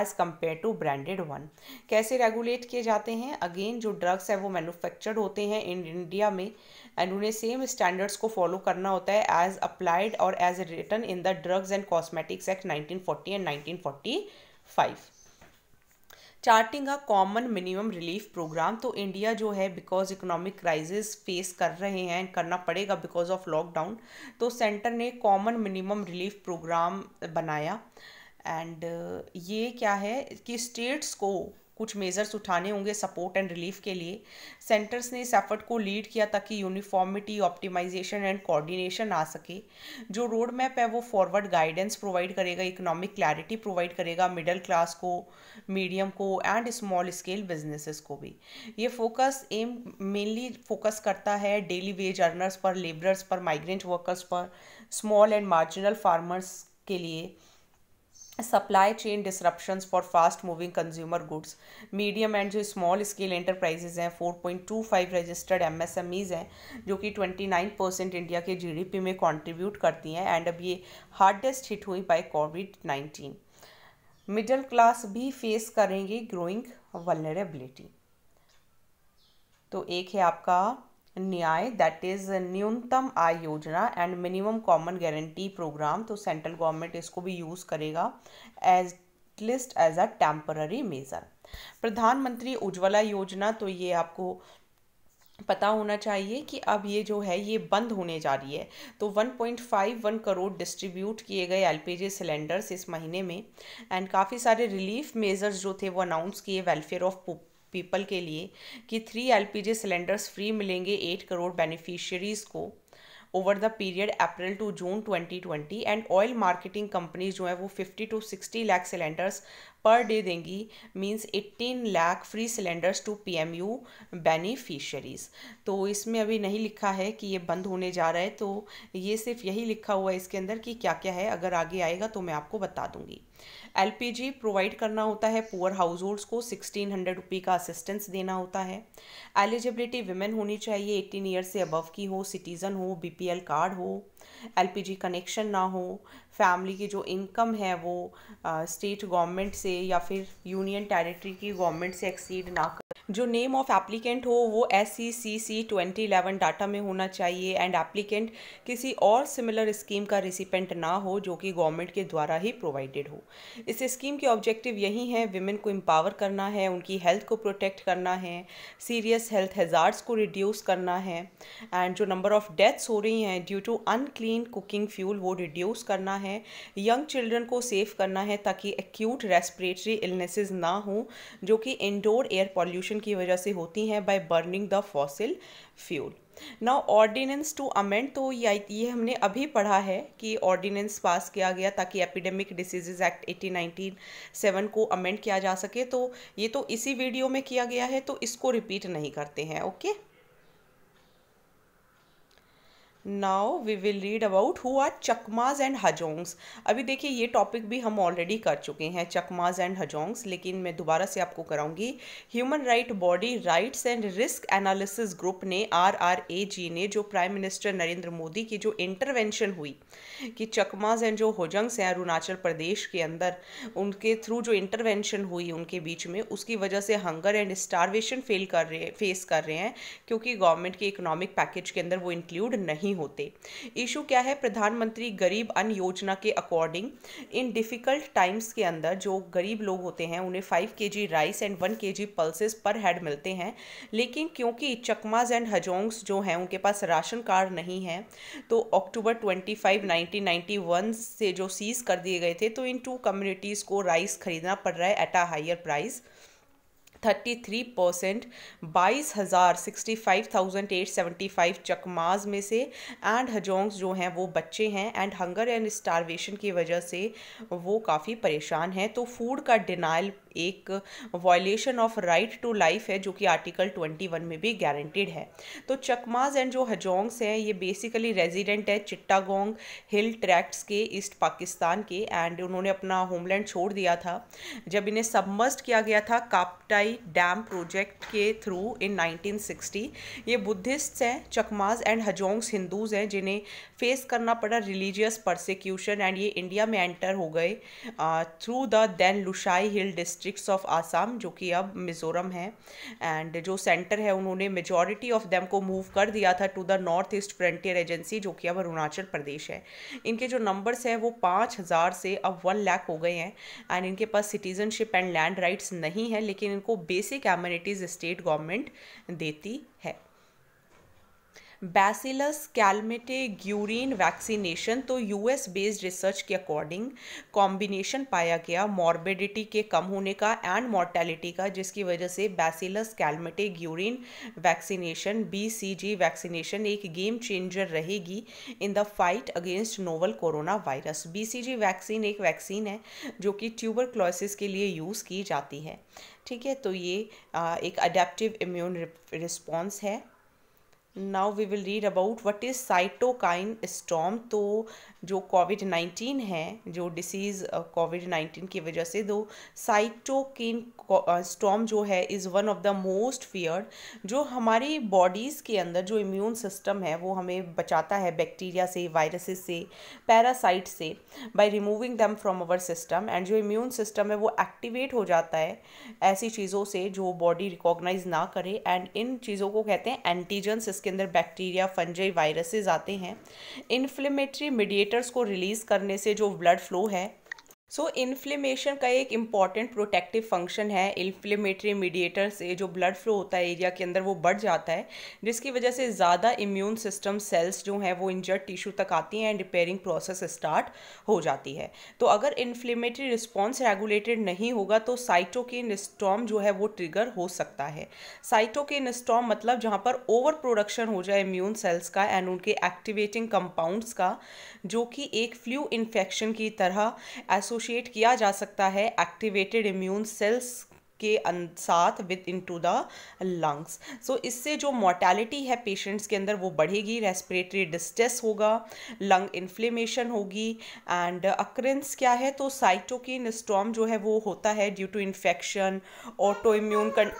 as compare to branded one कैसे रेगुलेट किए जाते हैं अगेन जो ड्रग्स हैं वो मैनुफैक्चर्ड होते हैं इन इंडिया में एंड उन्हें सेम स्टैंडर्ड्स को फॉलो करना होता है एज अप्लाइड और as written in the Drugs and Cosmetics Act 1940 and 1945 charting a common minimum relief programme तो इंडिया जो है बिकॉज इकोनॉमिक क्राइसिस फेस कर रहे हैं करना पड़ेगा बिकॉज ऑफ लॉकडाउन तो सेंटर ने कॉमन मिनिमम रिलीफ प्रोग्राम बनाया एंड ये क्या है कि स्टेट्स को कुछ मेज़र्स उठाने होंगे सपोर्ट एंड रिलीफ के लिए सेंटर्स ने इस एफर्ट को लीड किया ताकि यूनिफॉर्मिटी ऑप्टिमाइजेशन एंड कोऑर्डिनेशन आ सके जो रोड मैप है वो फॉरवर्ड गाइडेंस प्रोवाइड करेगा इकोनॉमिक क्लैरिटी प्रोवाइड करेगा मिडिल क्लास को मीडियम को एंड स्मॉल स्केल बिजनेसेस को भी ये फोकस एम मेनली फोकस करता है डेली वेज अर्नर्स पर लेबरर्स पर माइग्रेंट वर्कर्स पर स्मॉल एंड मार्जिनल फार्मर्स के लिए supply chain disruption for fast moving consumer goods medium and जो स्मॉल स्केल एंटरप्राइजेज हैं four point two five registered M S M Es हैं जो कि ट्वेंटी नाइन परसेंट इंडिया के G D P में contribute करती हैं एंड अब ये हार्डेस्ट हिट हुई by COVID nineteen middle class भी फेस करेंगे ग्रोइंग वलरेबिलिटी तो एक है आपका न्याय दैट इज़ न्यूनतम आय योजना and minimum common guarantee programme तो सेंट्रल गवर्नमेंट इसको भी यूज़ करेगा as least as a temporary measure Pradhan Mantri Ujjwala योजना तो ये आपको पता होना चाहिए कि अब ये जो है ये बंद होने जा रही है तो 1.51 करोड़ डिस्ट्रीब्यूट किए गए एलपीजी सिलेंडर्स इस महीने में एंड काफ़ी सारे रिलीफ मेजर्स जो थे वो अनाउंस किए वेलफेयर ऑफ पीपल के लिए कि थ्री जी सिलेंडर्स फ्री मिलेंगे एट करोड़ बेनिफिशियरीज़ को over the period April to June 2020 and oil marketing companies जो है वो 50 to 60 lakh cylinders per day देंगी means 18 lakh free cylinders to PMU beneficiaries तो इसमें अभी नहीं लिखा है कि ये बंद होने जा रहा है तो ये सिर्फ यही लिखा हुआ है इसके अंदर कि क्या क्या है अगर आगे आएगा तो मैं आपको बता दूंगी एलपीजी प्रोवाइड करना होता है पुअर हाउस होल्ड्स को सिक्सटीन हंड्रेड रुपी का असिस्टेंस देना होता है एलिजिबिलिटी विमेन होनी चाहिए एटीन ईयर से अबव की हो सिटीज़न हो बीपीएल कार्ड हो एलपीजी कनेक्शन ना हो फैमिली की जो इनकम है वो स्टेट गवर्नमेंट से या फिर यूनियन टेरिटरी की गवर्नमेंट से एक्सीड ना जो नेम ऑफ एप्लीकेंट हो वो S C C C twenty eleven data में होना चाहिए एंड एप्लीकेंट किसी और सिमिलर स्कीम का रिसिपेंट ना हो जो कि गवर्नमेंट के द्वारा ही प्रोवाइडेड हो इस स्कीम के ऑब्जेक्टिव यही हैं विमेन को एम्पावर करना है उनकी हेल्थ को प्रोटेक्ट करना है सीरियस हेल्थ हेजार्ड्स को रिड्यूस करना है एंड जो नंबर ऑफ़ डेथ्स हो रही हैं due to unclean cooking fuel वो रिड्यूस करना है यंग चिल्ड्रन को सेफ करना है ताकि एक्यूट रेस्परेटरी इलनेसेस ना हों जो कि इंडोर एयर पॉल्यूशन पोल्यूशन की वजह से होती हैं by burning the fossil fuel now ordinance to amend तो ये हमने अभी पढ़ा है कि ऑर्डिनेंस पास किया गया ताकि epidemic diseases act eighteen nineteen seven को अमेंड किया जा सके तो ये तो इसी वीडियो में किया गया है तो इसको रिपीट नहीं करते हैं okay okay? Now we will read about who are Chakmas and Hajongs अभी देखिए ये टॉपिक भी हम ऑलरेडी कर चुके हैं चकमाज एंड हजोंग्स लेकिन मैं दोबारा से आपको कराऊंगी human right body rights and risk analysis group ने आर आर ए जी ने जो प्राइम मिनिस्टर नरेंद्र मोदी की जो इंटरवेंशन हुई कि चकमाज एंड जो हजोंग्स हैं अरुणाचल प्रदेश के अंदर उनके थ्रू जो इंटरवेंशन हुई उनके बीच में उसकी वजह से हंगर एंड स्टारवेशन फेल कर रहे फेस कर रहे हैं क्योंकि गवर्नमेंट के इकोनॉमिक पैकेज के अंदर वो इंक्लूड नहीं होते इशू क्या है प्रधानमंत्री गरीब अन्न योजना के अकॉर्डिंग इन डिफ़िकल्ट टाइम्स के अंदर जो गरीब लोग होते हैं उन्हें फाइव के जी राइस एंड वन के जी पल्सेस पर हेड मिलते हैं लेकिन क्योंकि चकमाज एंड हजोंग्स जो हैं उनके पास राशन कार्ड नहीं है तो October twenty five nineteen ninety one से जो सीज़ कर दिए गए थे तो इन टू कम्युनिटीज़ को राइस खरीदना पड़ रहा है at a higher price thirty three percent बाईस हज़ार sixty five thousand eight seventy five Chakmas में से एंड हजोंग्स जो हैं वो बच्चे हैं एंड हंगर एंड स्टारवेशन की वजह से वो काफ़ी परेशान हैं तो फूड का डिनाइल एक violation of right to life है जो कि आर्टिकल ट्वेंटी वन में भी गारंटेड है तो चकमाज एंड जो हजोंग्स हैं ये बेसिकली रेजिडेंट है चिट्टागोंग हिल ट्रैक्ट्स के ईस्ट पाकिस्तान के एंड उन्होंने अपना होमलैंड छोड़ दिया था जब इन्हें सबमस्ट किया गया था कापटाई आई डैम प्रोजेक्ट के थ्रू इन 1960 ये बुद्धिस्ट हैं चकमाज एंड हजोंग्स हिंदूज़ हैं जिन्हें फेस करना पड़ा रिलीजियस परसिक्यूशन एंड ये इंडिया में एंटर हो गए through the then Lushai hill district of Assam जो कि अब मिज़ोरम है एंड जो सेंटर है उन्होंने मेजोरिटी ऑफ देम को मूव कर दिया था to the north east frontier agency जो कि अब अरुणाचल प्रदेश है इनके जो नंबर्स हैं वो पाँच हज़ार से अब वन लाख हो गए हैं एंड इनके पास सिटीजनशिप एंड लैंड राइट्स नहीं है लेकिन इनको बेसिक एम्यूनिटीज़ स्टेट गवर्नमेंट देती है बैसिलस कैलमेटे ग्यूरिन वैक्सीनेशन तो यूएस बेस्ड रिसर्च के अकॉर्डिंग कॉम्बिनेशन पाया गया मॉर्बिडिटी के कम होने का एंड मॉर्टेलिटी का जिसकी वजह से bacillus Calmette Guerin vaccination BCG vaccination एक गेम चेंजर रहेगी in the fight against novel corona virus BCG vaccine एक वैक्सीन है जो कि ट्यूबर क्लोसिस के लिए यूज़ की जाती है ठीक है तो ये एक अडेप्टिव इम्यून रिस्पॉन्स है now we will read about what is cytokine storm तो जो कोविड नाइन्टीन है जो डिसीज़ कोविड नाइन्टीन की वजह से दो साइटोकिन स्टॉम uh, जो है is one of the most feared जो हमारी बॉडीज़ के अंदर जो इम्यून सिस्टम है वो हमें बचाता है बैक्टीरिया से वायरसेस से पैरासाइट से by removing them from our system and जो इम्यून सिस्टम है वो एक्टिवेट हो जाता है ऐसी चीज़ों से जो बॉडी रिकॉग्नाइज ना करे एंड इन चीज़ों को कहते हैं एंटीजन सिस्टम जिसके अंदर बैक्टीरिया फंजई वायरसेस आते हैं इन्फ्लेमेटरी मीडिएटर्स को रिलीज़ करने से जो ब्लड फ्लो है सो so, इन्फ्लेमेशन का एक इम्पॉर्टेंट प्रोटेक्टिव फंक्शन है इन्फ्लेमेटरी मीडिएटर से जो ब्लड फ्लो होता है एरिया के अंदर वो बढ़ जाता है जिसकी वजह से ज़्यादा इम्यून सिस्टम सेल्स जो हैं वो इंजर्ड टिश्यू तक आती हैं एंड रिपेयरिंग प्रोसेस स्टार्ट हो जाती है तो अगर इन्फ्लेमेटरी रिस्पॉन्स रेगुलेटेड नहीं होगा तो साइटोकिन स्टॉम जो है वो ट्रिगर हो सकता है साइटोकिन स्टॉम मतलब जहाँ पर ओवर प्रोडक्शन हो जाए इम्यून सेल्स का एंड उनके एक्टिवेटिंग कंपाउंड्स का जो कि एक फ्लू इन्फेक्शन की तरह एसो एसोशिएट किया जा सकता है एक्टिवेटेड इम्यून सेल्स के साथ with in to the lungs so इससे जो मोर्टैलिटी है पेशेंट्स के अंदर वो बढ़ेगी रेस्पिरेटरी डिस्ट्रेस होगा लंग इन्फ्लेमेशन होगी एंड अक्रेंस क्या है तो साइटोकिन स्टॉम जो है वो होता है due to infection auto immune